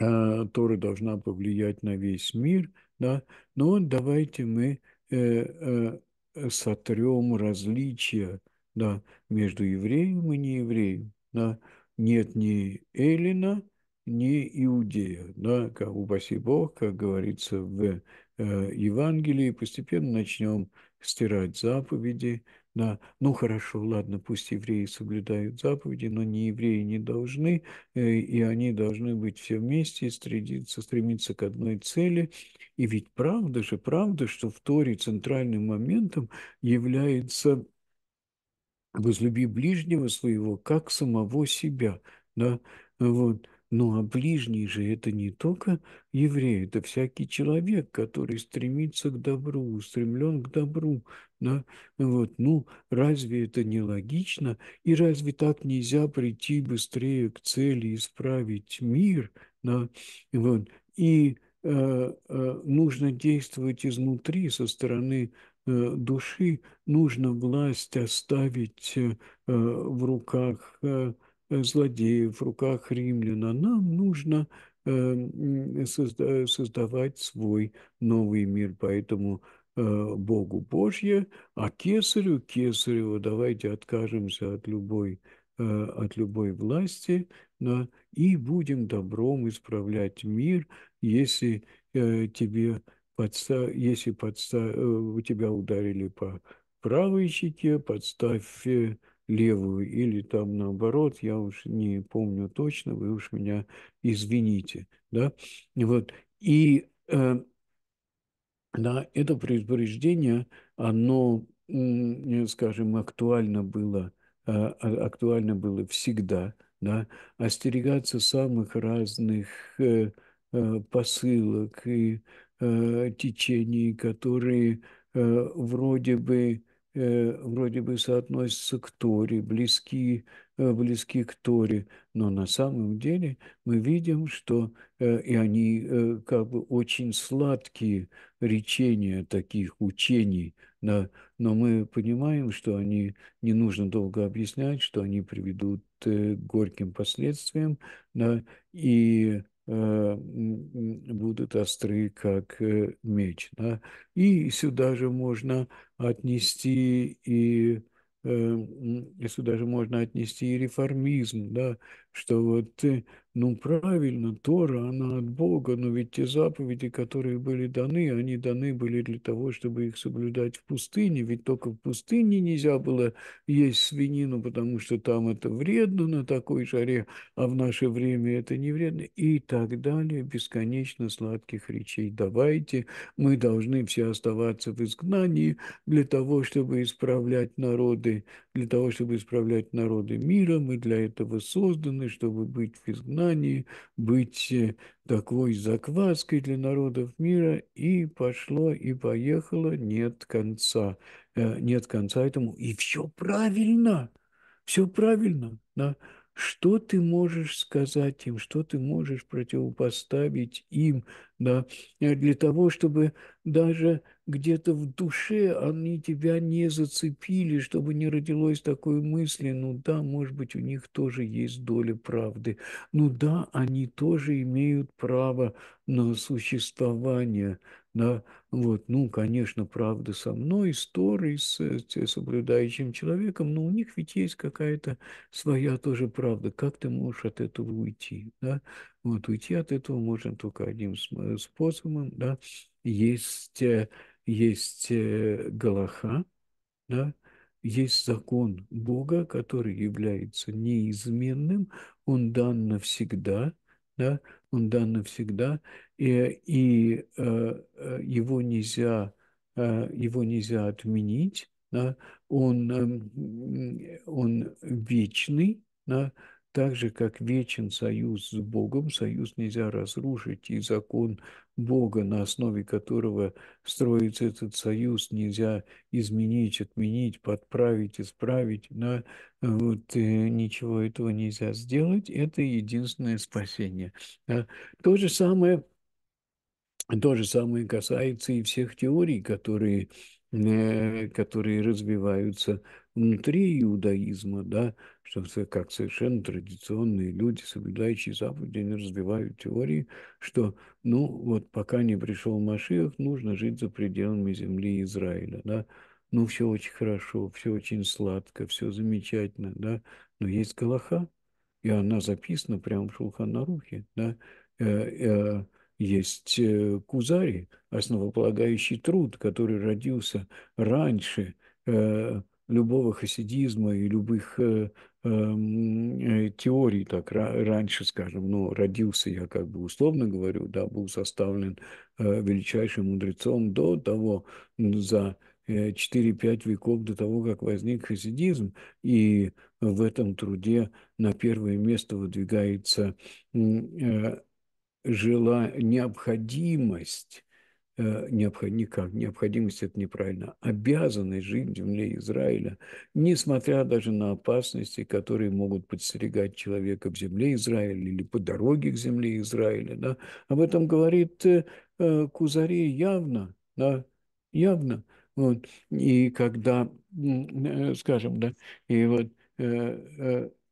а, Тора должна повлиять на весь мир, да, но давайте мы э, э, сотрем различия да, между евреем и неевреем. Да. Нет ни Эллина, ни Иудея. Да, как, упаси Бог, как говорится в э, Евангелии, постепенно начнем стирать заповеди. Да. Ну хорошо, ладно, пусть евреи соблюдают заповеди, но не евреи не должны, э, и они должны быть все вместе, стремиться, стремиться к одной цели. И ведь правда же, правда, что в Торе центральным моментом является возлюби ближнего своего, как самого себя. Да? Вот. Ну а ближний же это не только еврей, это всякий человек, который стремится к добру, устремлен к добру. Да? Вот. Ну, разве это не логично? И разве так нельзя прийти быстрее к цели, исправить мир? Да? Вот. И э, э, нужно действовать изнутри, со стороны э, души нужно власть оставить э, э, в руках Э, злодеев, в руках римляна. Нам нужно э, создавать свой новый мир, поэтому э, Богу Божье, а кесарю, кесарю, давайте откажемся от любой, от любой власти да, и будем добром исправлять мир, если тебе подстав, если подстав, тебя ударили по правой щеке, подставь левую или там наоборот, я уж не помню точно, вы уж меня извините, да, вот, и э, да, это предупреждение, оно, скажем, актуально было, э, а, актуально было всегда, да, остерегаться самых разных э, э, посылок и течений, которые вроде бы Э, вроде бы соотносятся к Торе, близки, э, близки к Торе, но на самом деле мы видим, что э, и они как бы очень сладкие речения таких учений, да, но мы понимаем, что они, не нужно долго объяснять, что они приведут к горьким последствиям, да, и Э, будут остры, как э, меч. Да? И сюда же можно отнести э, и сюда же можно отнести и реформизм, да, что вот ну правильно, Тора, она от Бога, но ведь те заповеди, которые были даны, они даны были для того, чтобы их соблюдать в пустыне, ведь только в пустыне нельзя было есть свинину, потому что там это вредно на такой жаре, а в наше время это не вредно, и так далее, бесконечно сладких речей. Давайте, мы должны все оставаться в изгнании для того, чтобы исправлять народы, для того, чтобы исправлять народы мира, мы для этого созданы, чтобы быть в изгнании, сознании, быть э, такой закваской для народов мира, и пошло, и поехало, нет конца, э, нет конца этому. И все правильно, все правильно, да. Что ты можешь сказать им, что ты можешь противопоставить им, да, э, для того, чтобы даже где-то в душе они тебя не зацепили, чтобы не родилось такой мысли, ну да, может быть, у них тоже есть доля правды, ну да, они тоже имеют право на существование, да, вот, ну, конечно, правда со мной, истории с, с соблюдающим человеком, но у них ведь есть какая-то своя тоже правда. Как ты можешь от этого уйти, да? Вот уйти от этого можно только одним способом, да, есть, э, есть э, Галаха, да, есть закон Бога, который является неизменным, он дан навсегда, да, он дан навсегда, э, и, и э, его, нельзя, э, его нельзя отменить, да, он, э, он вечный, да, так же, как вечен союз с Богом, союз нельзя разрушить, и закон Бога, на основе которого строится этот союз, нельзя изменить, отменить, подправить, исправить. Да? Вот, э, ничего этого нельзя сделать, это единственное спасение. Да? То же самое то же самое касается и всех теорий, которые, э, которые развиваются внутри иудаизма, да, что все как совершенно традиционные люди, соблюдающие Запад, они развивают теории, что, ну, вот пока не пришел Машиах, нужно жить за пределами земли Израиля, да, ну, все очень хорошо, все очень сладко, все замечательно, да, но есть Галаха, и она записана прямо в Шулханарухе, да, э, э, есть э, Кузари, основополагающий труд, который родился раньше любого хасидизма и любых э, эм, э, теорий, так раньше, скажем, ну, родился я, как бы условно говорю, да, был составлен э, величайшим мудрецом до того, за 4-5 веков до того, как возник хасидизм, и в этом труде на первое место выдвигается жила необходимость Э, необход никак, необходимость – это неправильно, обязаны жить в земле Израиля, несмотря даже на опасности, которые могут подстерегать человека в земле Израиля или по дороге к земле Израиля. Да? Об этом говорит э, э, Кузари явно, да, явно. Вот. И когда, скажем, да, и вот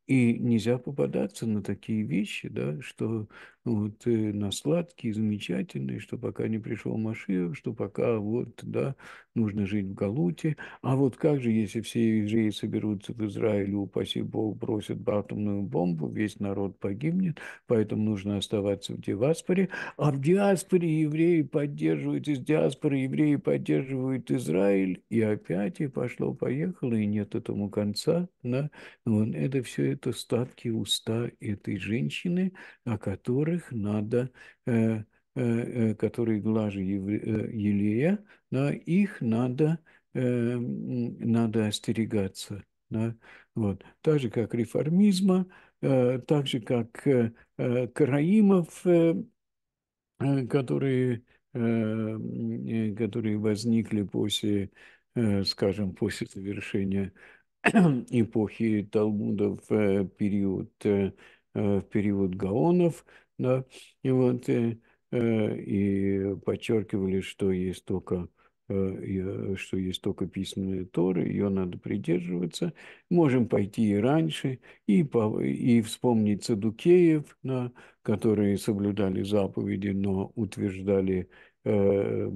и нельзя попадаться на такие вещи, да, что вот, э, на сладкие, замечательные, что пока не пришел Машир, что пока вот, да, нужно жить в Галуте. А вот как же, если все евреи соберутся в Израиле, упаси Бог, бросят атомную бомбу, весь народ погибнет, поэтому нужно оставаться в диаспоре. А в диаспоре евреи поддерживают, из диаспоры евреи поддерживают Израиль, и опять и пошло-поехало, и нет этому конца. Да? Вот это все это статки уста этой женщины, о которой которых надо, э, э, э, которые глажи Елея, да, их надо, надо остерегаться. Да? Вот. Так же, как реформизма, так же, как караимов, которые, которые возникли после, скажем, после завершения эпохи Талмуда в период, в период Гаонов, да, и вот и, э, э, и подчеркивали, что есть только э, что есть только письменные Торы, ее надо придерживаться. Можем пойти и раньше, и, по, и вспомнить садукеев, да, которые соблюдали заповеди, но утверждали, э,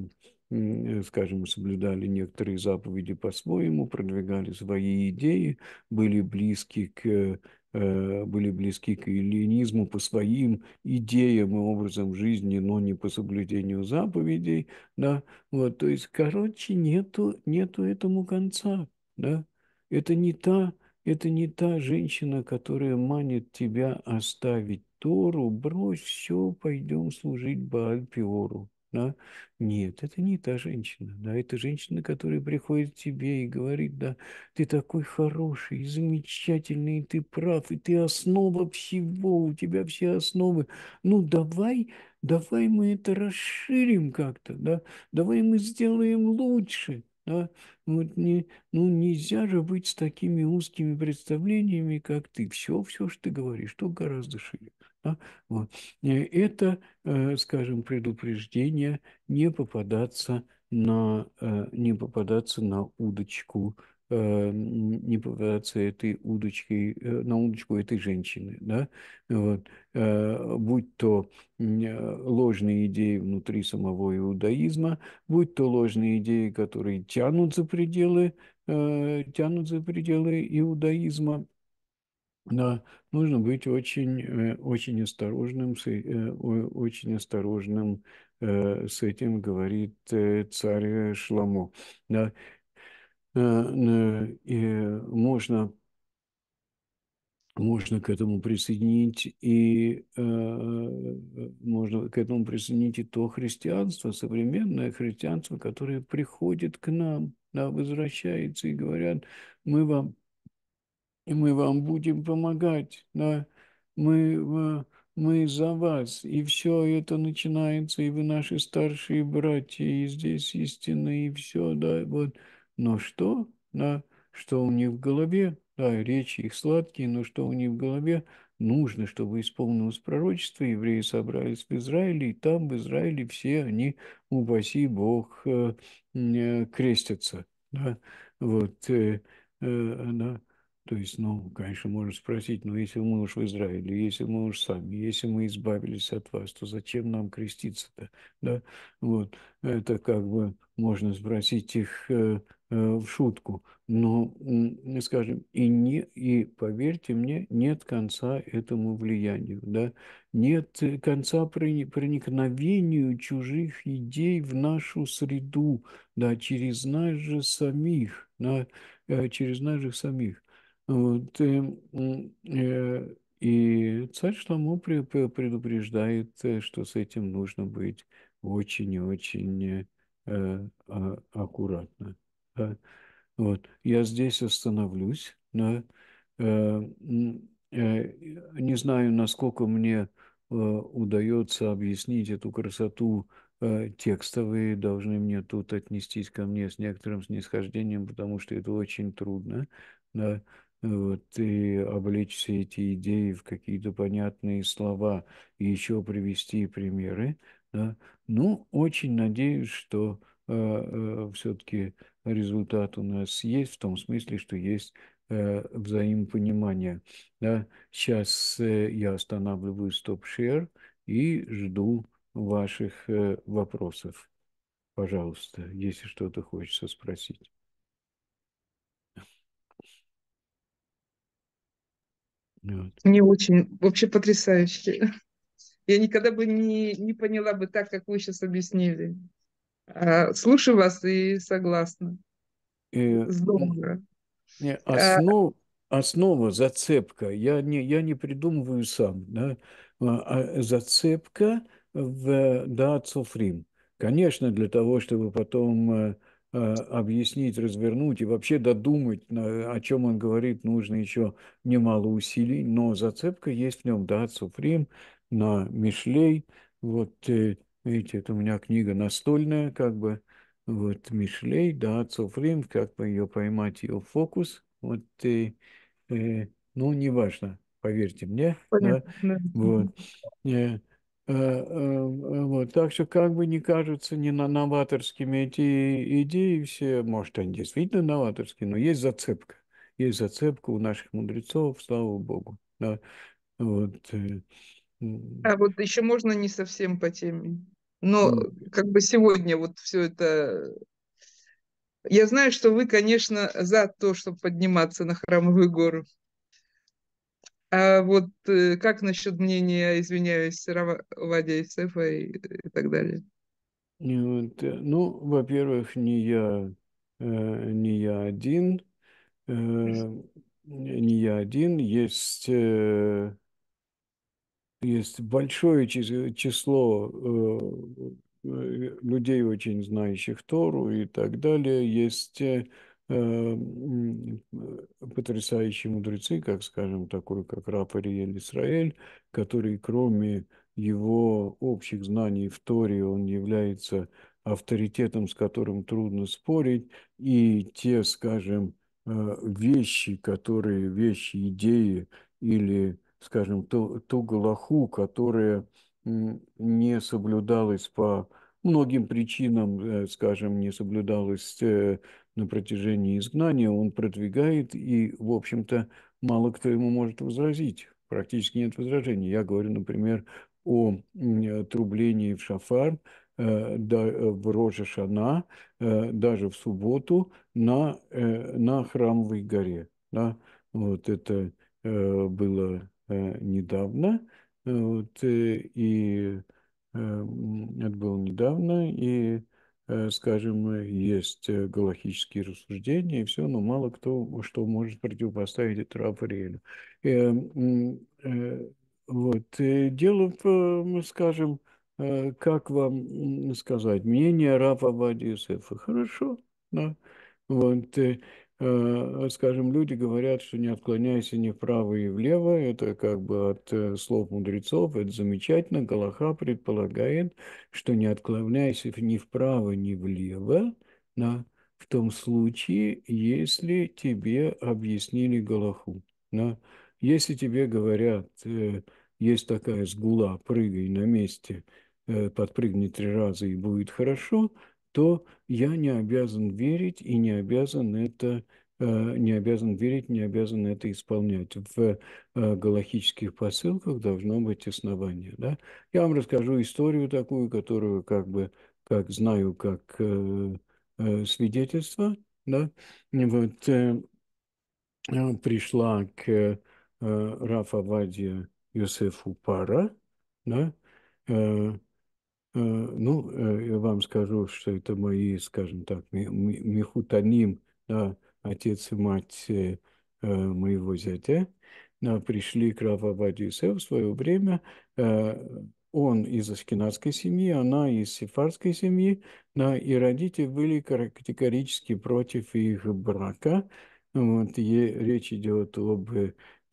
скажем, соблюдали некоторые заповеди по-своему, продвигали свои идеи, были близки к Э, были близки к эллинизму по своим идеям и образам жизни, но не по соблюдению заповедей, да, вот, то есть, короче, нету, нету этому конца, да, это не та, это не та женщина, которая манит тебя оставить Тору, брось все, пойдем служить Бааль-Пиору да, нет, это не та женщина, да, это женщина, которая приходит к тебе и говорит, да, ты такой хороший, замечательный, ты прав, и ты основа всего, у тебя все основы, ну, давай, давай мы это расширим как-то, да, давай мы сделаем лучше, да? Вот не, ну, нельзя же быть с такими узкими представлениями, как ты. Все, все, что ты говоришь, то гораздо шире. Вот. Э, это, э, скажем, предупреждение не попадаться на, э, не попадаться на удочку не попадаться этой удочкой, на удочку этой женщины, да, вот. будь то ложные идеи внутри самого иудаизма, будь то ложные идеи, которые тянут за пределы, тянут за пределы иудаизма, да, нужно быть очень, очень э, осторожным, очень осторожным с э, э, этим, говорит царь Шламо. Да. И можно, можно к этому присоединить и можно к этому присоединить и то христианство, современное христианство, которое приходит к нам, да, возвращается и говорят, мы вам и мы вам будем помогать, да, мы, э, мы за вас. И все это начинается, и вы наши старшие братья, и здесь истина, и все, да, вот. Но что, да, что у них в голове, да, речи их сладкие, но что у них в голове, нужно, чтобы исполнилось пророчество, евреи собрались в Израиле, и там, в Израиле, все они, упаси Бог, э, э, крестятся, да, вот, да, то есть, ну, конечно, можно спросить, но «Ну, если мы уж в Израиле, если мы уж сами, если мы избавились от вас, то зачем нам креститься-то? Да? Вот, это как бы можно спросить их э, э, в шутку. Но, скажем, и, не, и поверьте мне, нет конца этому влиянию, да? нет конца проникновению чужих идей в нашу среду, да, через нас же самих, да, э, через нас же самих. Вот, и, эм, э, и царь Шламу предупреждает, э, что с этим нужно быть очень и э, очень а, аккуратно. Вот. Я здесь остановлюсь. Да? Не знаю, насколько мне удается объяснить эту красоту текста. Вы должны мне тут отнестись ко мне с некоторым снисхождением, потому что это очень трудно. Да? вот, и облечь все эти идеи в какие-то понятные слова, и еще привести примеры. Да. Ну, очень надеюсь, что э, э, все-таки результат у нас есть, в том смысле, что есть э, взаимопонимание. Да. Сейчас э, я останавливаю стоп-шер и жду ваших э, вопросов. Пожалуйста, если что-то хочется спросить. Вот. Мне очень, вообще потрясающе. Я никогда бы не, не поняла бы так, как вы сейчас объяснили. А, слушаю вас и согласна. И, Здорово. Не, а основ, а, основа, зацепка. Я не, я не придумываю сам. Да? А, а зацепка в да, Конечно, для того, чтобы потом э, Э, объяснить, развернуть и вообще додумать, о чем он говорит, нужно еще немало усилий, но зацепка есть в нем, да, Суприм, на Мишлей, вот, э, видите, это у меня книга настольная, как бы, вот, Мишлей, да, Суприм, как бы ее поймать, ее фокус, вот, и, э, и, ну, неважно, поверьте мне, Понятно. да, вот, Э, э, э, вот. Так что как бы не кажутся не на новаторскими эти идеи все, может, они действительно новаторские, но есть зацепка. Есть зацепка у наших мудрецов, слава богу. Да. Вот. А вот еще можно не совсем по теме. Но как бы сегодня вот все это... Я знаю, что вы, конечно, за то, чтобы подниматься на храмовую гору. А вот э, как насчет мнения, извиняюсь, Вадейцев и, и так далее? Вот, ну, ну, во-первых, не я, э, не я один, э, не я один, есть, есть большое число людей, очень знающих Тору и так далее, есть Эм, потрясающие мудрецы, как, скажем, такой, как Раб Ариэль Исраэль, который, кроме его общих знаний в Торе, он является авторитетом, с которым трудно спорить, и те, скажем, э, вещи, которые, вещи, идеи или, скажем, ту, ту галаху, которая не соблюдалась по многим причинам, э, скажем, не соблюдалась. Э, на протяжении изгнания он продвигает, и, в общем-то, мало кто ему может возразить. Практически нет возражений. Я говорю, например, о э, трублении в шафар, э, э, в Роже Шана, даже в субботу на, на Храмовой горе. Да? Вот это было недавно, вот, и это было недавно, и Э, скажем, э, есть э, галахические рассуждения, и все, но мало кто что может противопоставить это Рафаэлю. Эм, вот. Дело, в, скажем, как вам сказать, мнение Рафа Вадиусефа. Хорошо, да. Вот. Э, скажем, люди говорят, что не отклоняйся ни вправо и влево, это как бы от э, слов мудрецов, это замечательно, Галаха предполагает, что не отклоняйся ни вправо, ни влево, да, в том случае, если тебе объяснили Галаху. Да. Если тебе говорят, э, есть такая сгула, прыгай на месте, подпрыгни три раза и будет хорошо – то я не обязан верить и не обязан это э, не обязан верить, не обязан это исполнять. В э, галахических посылках должно быть основание. Да? Я вам расскажу историю такую, которую как бы как знаю как э, свидетельство. Да? Вот, пришла к э, Рафаваде Юсефу Пара, да? Э, ну, э, я вам скажу, что это мои, скажем так, Мехутаним, да, отец и мать э, моего зятя, пришли к Равабаде в свое время. Он из ашкенадской семьи, она из сефарской семьи, да, и родители были категорически против их брака. Вот, и речь идет об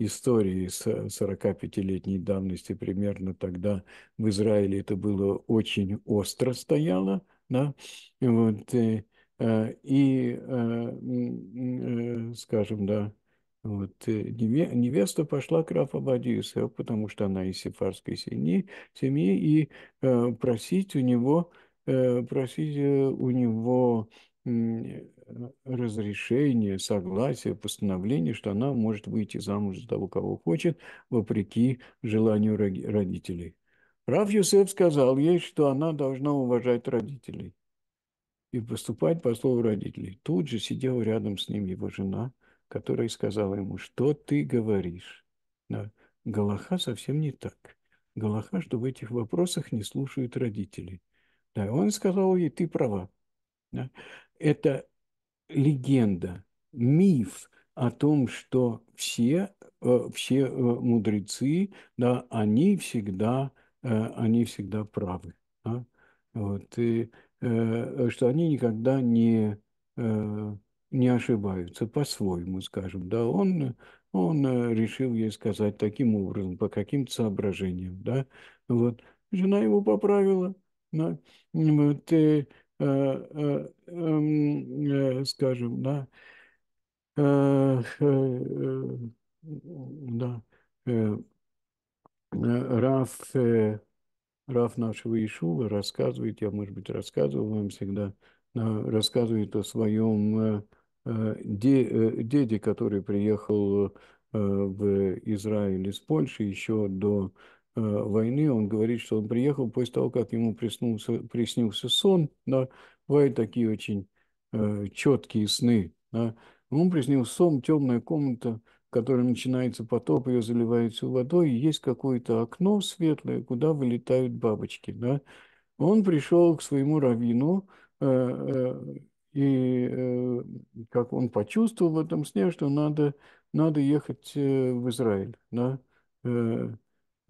истории 45-летней э, давности примерно тогда в Израиле это было очень остро стояло, да, вот, э, э, и, и скажем, да, вот невеста пошла к Раф Абадису, потому что она из сефарской семьи, семьи и просить у него просить у него Э, разрешение, согласие, постановление, что она может выйти замуж за того, кого хочет, вопреки желанию родителей. Рав Юсеф сказал ей, что она должна уважать родителей и поступать по слову родителей. Тут же сидела рядом с ним его жена, которая сказала ему, что ты говоришь. Галаха совсем не так. Галаха, что в этих вопросах не слушают родителей. Да, он сказал ей, ты права. Да? это легенда, миф о том, что все, э, все э, мудрецы, да, они всегда, э, они всегда правы. Да? Вот, и что они никогда не, не ошибаются по-своему, скажем. Да? Он, он решил ей сказать таким образом, по каким-то соображениям. Да? Вот. Жена его поправила. Да? Вот, и, Э, э, эм, э, скажем, да, да, Раф, Раф нашего Ишува рассказывает, я, может быть, рассказывал вам всегда, рассказывает о своем деде, который приехал в Израиль из Польши еще до Э, войны, он говорит, что он приехал после того, как ему приснулся, приснился сон, да, бывают такие очень э, четкие сны, да, он приснился сон, темная комната, в которой начинается потоп, ее заливает всю водой, и есть какое-то окно светлое, куда вылетают бабочки, да. Он пришел к своему раввину, э, э, и э, как он почувствовал в этом сне, что надо, надо ехать э, в Израиль, да, э,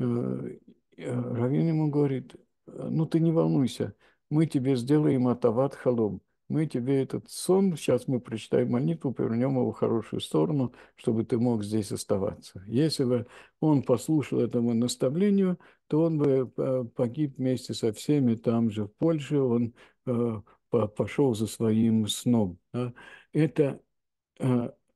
Э, э, Равин ему говорит, «Э, ну ты не волнуйся, мы тебе сделаем атават халом. Мы тебе этот сон, сейчас мы прочитаем молитву, повернем его в хорошую сторону, чтобы ты мог здесь оставаться. Если бы он послушал этому наставлению, то он бы погиб вместе со всеми там же в Польше, он пошел за своим сном. Это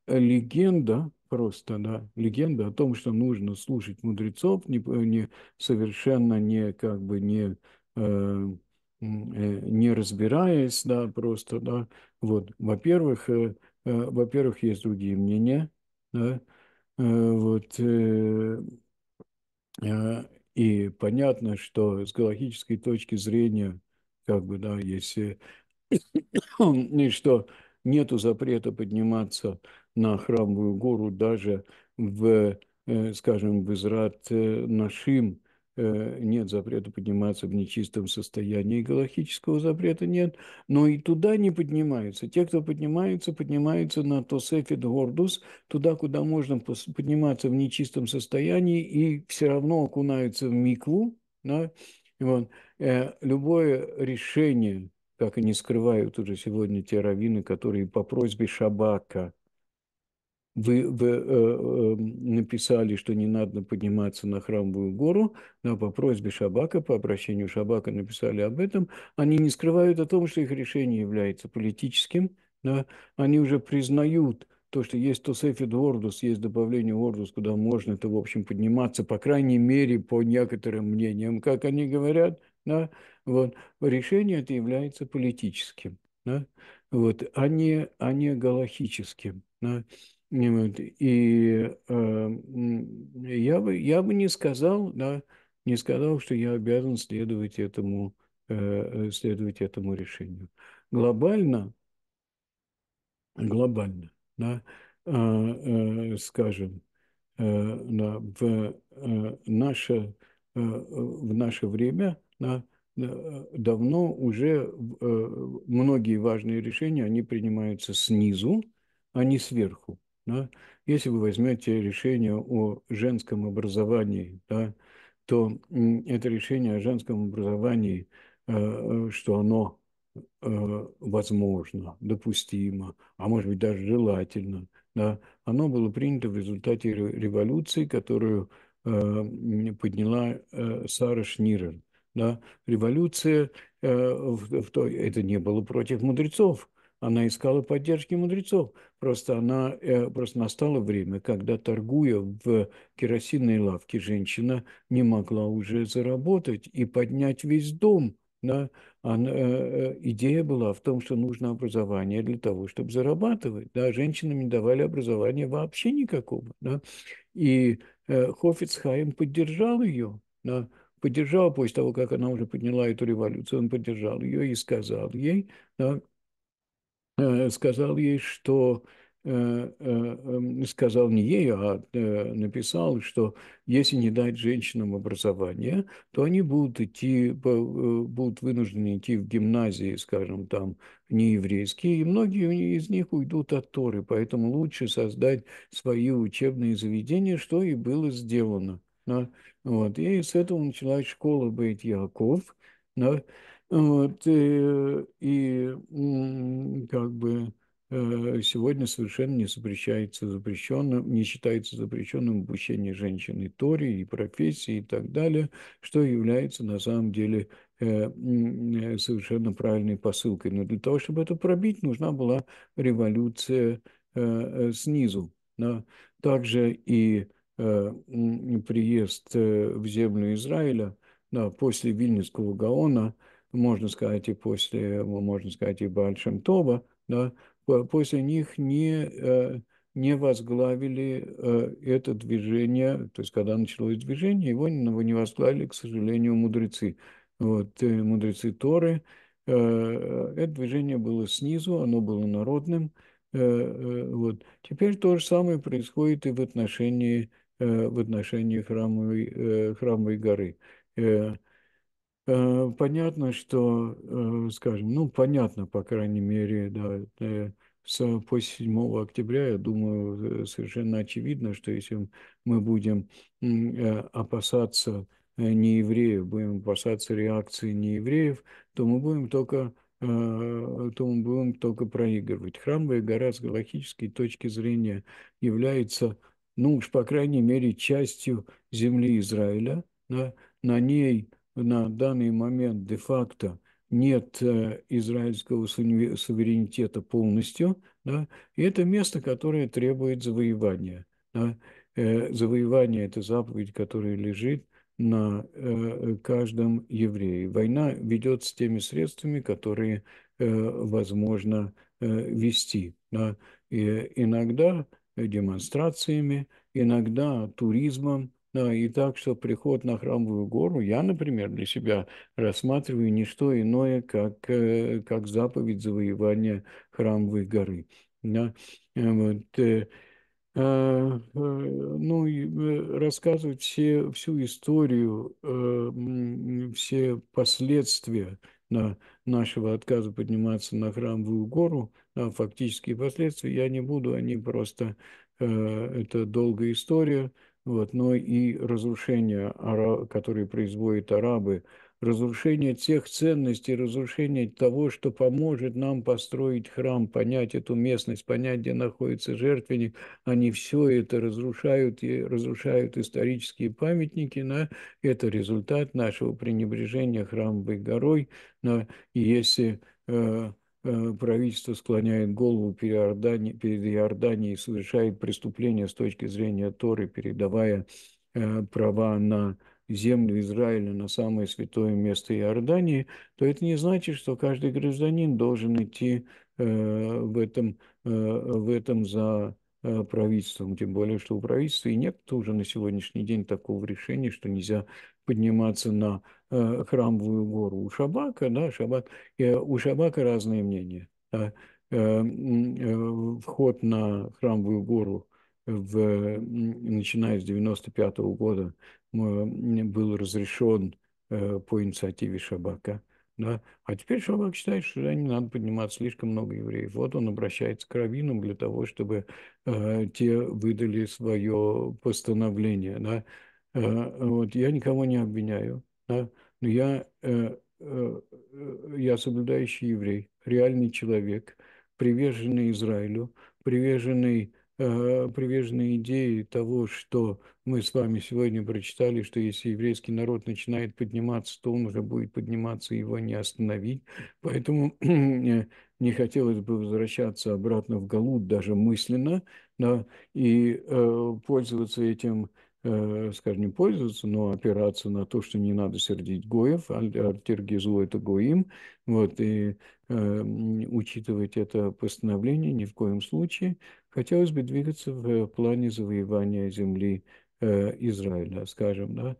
легенда, просто да, легенда о том, что нужно слушать мудрецов, не, не, совершенно не как бы не э, э, не разбираясь, да, просто, да, вот, во-первых, э, э во-первых, есть другие мнения, да, э, вот, э, э, и понятно, что с галактической точки зрения, как бы, да, если, и что нету запрета подниматься на Храмовую гору, даже в, э, скажем, в Израт э, Нашим э, нет запрета подниматься в нечистом состоянии, галактического запрета нет, но и туда не поднимаются. Те, кто поднимаются, поднимаются на Тосефит Гордус, туда, куда можно подниматься в нечистом состоянии, и все равно окунаются в Миклу. Да? Вот. Любое решение, как они скрывают уже сегодня те раввины, которые по просьбе Шабака – вы, вы э, э, написали, что не надо подниматься на храмовую гору, да, по просьбе Шабака, по обращению Шабака написали об этом, они не скрывают о том, что их решение является политическим, да, они уже признают то, что есть Тосефид Ордус, есть добавление Ордус, куда можно это, в общем, подниматься, по крайней мере, по некоторым мнениям, как они говорят, да, вот, решение это является политическим, да, вот, а не, а не галахическим, да. И э, я, бы, я бы не сказал, да, не сказал, что я обязан следовать этому, э, э следовать этому решению. Глобально, глобально, да, э, э скажем, да, э, в, наше, в наше время да, давно уже многие важные решения, они принимаются снизу, а не сверху. Да? Если вы возьмете решение о женском образовании, да, то это решение о женском образовании, э, э, что оно э, возможно, допустимо, а может быть даже желательно, да, оно было принято в результате революции, которую подняла Сара Шнирер. Да, революция, в, в, это не было против мудрецов, она искала поддержки мудрецов. Просто, она, э, просто настало время, когда, торгуя в керосинной лавке, женщина не могла уже заработать и поднять весь дом. Да? Она, э, э, идея была в том, что нужно образование для того, чтобы зарабатывать. Да? Женщинам не давали образования вообще никакого. Да? И э, Хофицхайм поддержал ее. Да? поддержал, после того, как она уже подняла эту революцию, он поддержал ее и сказал ей, да, Э, сказал ей, что э, э, сказал не ей, а написал, что если не дать женщинам образование, то они будут идти, будут вынуждены идти в гимназии, скажем, там, нееврейские, и многие из них уйдут от Торы, поэтому лучше создать свои учебные заведения, что и было сделано. Да? Вот. И с этого началась школа Бейт Яков, да? вот. и, и сегодня совершенно не запрещается запрещенным, не считается запрещенным обучение женщин и Тори, и профессии и так далее, что является на самом деле э, э, совершенно правильной посылкой. Но для того, чтобы это пробить, нужна была революция э, снизу. Также и приезд в землю Израиля после Вильнюсского Гаона, можно сказать, и после, можно сказать, и Бальшем Тоба, да, после них не, э, не возглавили э, это движение, то есть когда началось движение, его не возглавили, к сожалению, мудрецы. Вот, э, мудрецы Торы. Это движение было снизу, оно было народным. Вот. Теперь то же самое происходит и в отношении, в отношении храмовой, храмовой горы Э, понятно, что, э, скажем, ну, понятно, по крайней мере, да, э, с, после 7 октября, я думаю, совершенно очевидно, что если мы будем опасаться неевреев, будем опасаться реакции неевреев, то мы будем только то мы будем только проигрывать. Храмовая гора с галактической точки зрения является, ну уж по крайней мере, частью земли Израиля. Да? На ней на данный момент де-факто нет э, израильского суверенитета полностью, да, и это место, которое требует завоевания. Да. Э, завоевание – это заповедь, которая лежит на э, каждом еврее. Война ведется с теми средствами, которые возможно вести. Да. И иногда демонстрациями, иногда туризмом, и так что приход на храмовую гору я, например, для себя рассматриваю не что иное, как, э, как заповедь завоевания храмовой горы. Да? Э, вот, э, а, ну, и рассказывать все, всю историю, все последствия на нашего отказа подниматься на храмовую гору, фактические последствия, я не буду, они просто, это долгая история, вот, но и разрушение, которые производят арабы, разрушение тех ценностей, разрушение того, что поможет нам построить храм, понять эту местность, понять, где находится жертвенник. Они все это разрушают и разрушают исторические памятники. На это результат нашего пренебрежения храмовой горой. Но если э, Э, правительство склоняет голову перед Иорданией, перед Иорданией и совершает преступление с точки зрения Торы, передавая э, права на землю Израиля, на самое святое место Иордании, то это не значит, что каждый гражданин должен идти э, в этом, в этом за правительством, тем более, что у правительства и нет уже на сегодняшний день такого решения, что нельзя подниматься на э, храмовую гору. У Шабака, да, Шабак, э, у Шабака разные мнения. Да. Э, вход на храмовую гору в, начиная с 95 -го года был разрешен по инициативе Шабака. Да? А теперь Шабак считает, что туда не надо поднимать слишком много евреев. Вот он обращается к раввинам для того, чтобы э, те выдали свое постановление. Да? Э, вот, я никого не обвиняю, да, но я, э, э, я соблюдающий еврей, реальный человек, приверженный Израилю, приверженный привержены идеи того, что мы с вами сегодня прочитали, что если еврейский народ начинает подниматься, то он уже будет подниматься, его не остановить. Поэтому не хотелось бы возвращаться обратно в Галут даже мысленно, да, и э, пользоваться этим Э, скажем, не пользоваться, но опираться на то, что не надо сердить Гоев, Артергизу это Гоим, вот, и э, учитывать это постановление ни в коем случае. Хотелось бы двигаться в плане завоевания земли э, Израиля, скажем, да.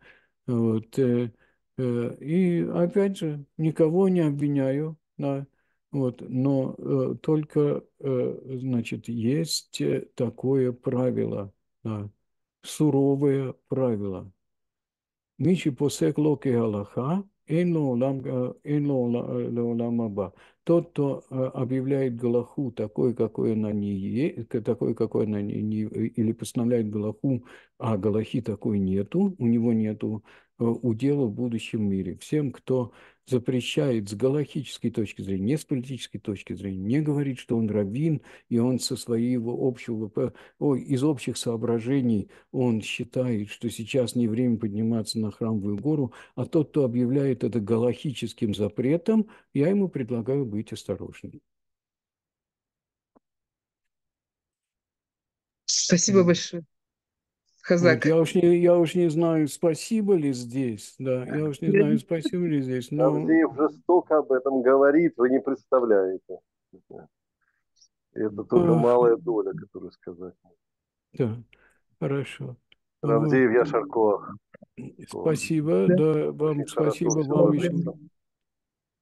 Вот, э, э, и опять же, никого не обвиняю, да, вот, но э, только, э, значит, есть э, такое правило, да, суровые правила. Мичи посек локи галаха, э, э, тот, кто э, объявляет Галаху такой, какой она не есть, такой, какой она не, не или постановляет Галаху, а Галахи такой нету, у него нету удела в будущем мире. Всем, кто запрещает с галахической точки зрения, не с политической точки зрения, не говорит, что он раввин, и он со своего общего, ой, из общих соображений он считает, что сейчас не время подниматься на храмовую гору, а тот, кто объявляет это галахическим запретом, я ему предлагаю быть осторожным. Спасибо большое. Хазак. Вот, я, уж не, я уж не знаю, спасибо ли здесь, да, я уж не знаю, спасибо ли здесь. Но... Авдеев жестоко об этом говорит, вы не представляете. Это только а... малая доля, которую сказать. Да, хорошо. Авдеев, я Шарко. Спасибо, да, да вам спасибо, вам еще.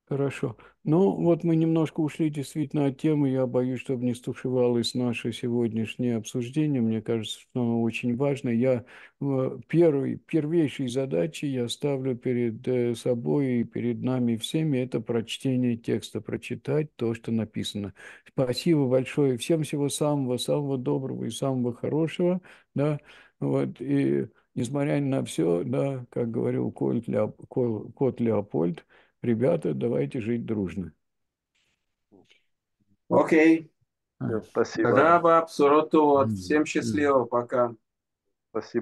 Хорошо. Ну, вот мы немножко ушли действительно от темы. Я боюсь, чтобы не стушевалось наше сегодняшнее обсуждение. Мне кажется, что оно очень важно. Я э, первой, первейшей задачей я ставлю перед э, собой и перед нами всеми это прочтение текста, прочитать то, что написано. Спасибо большое. Всем всего самого, самого доброго и самого хорошего. Да, вот, и несмотря на все, да, как говорил Кот Леопольд, ребята, давайте жить дружно. Окей. Okay. Спасибо. Тогда Баб, Суроту, вот. Всем счастливо, пока. Спасибо.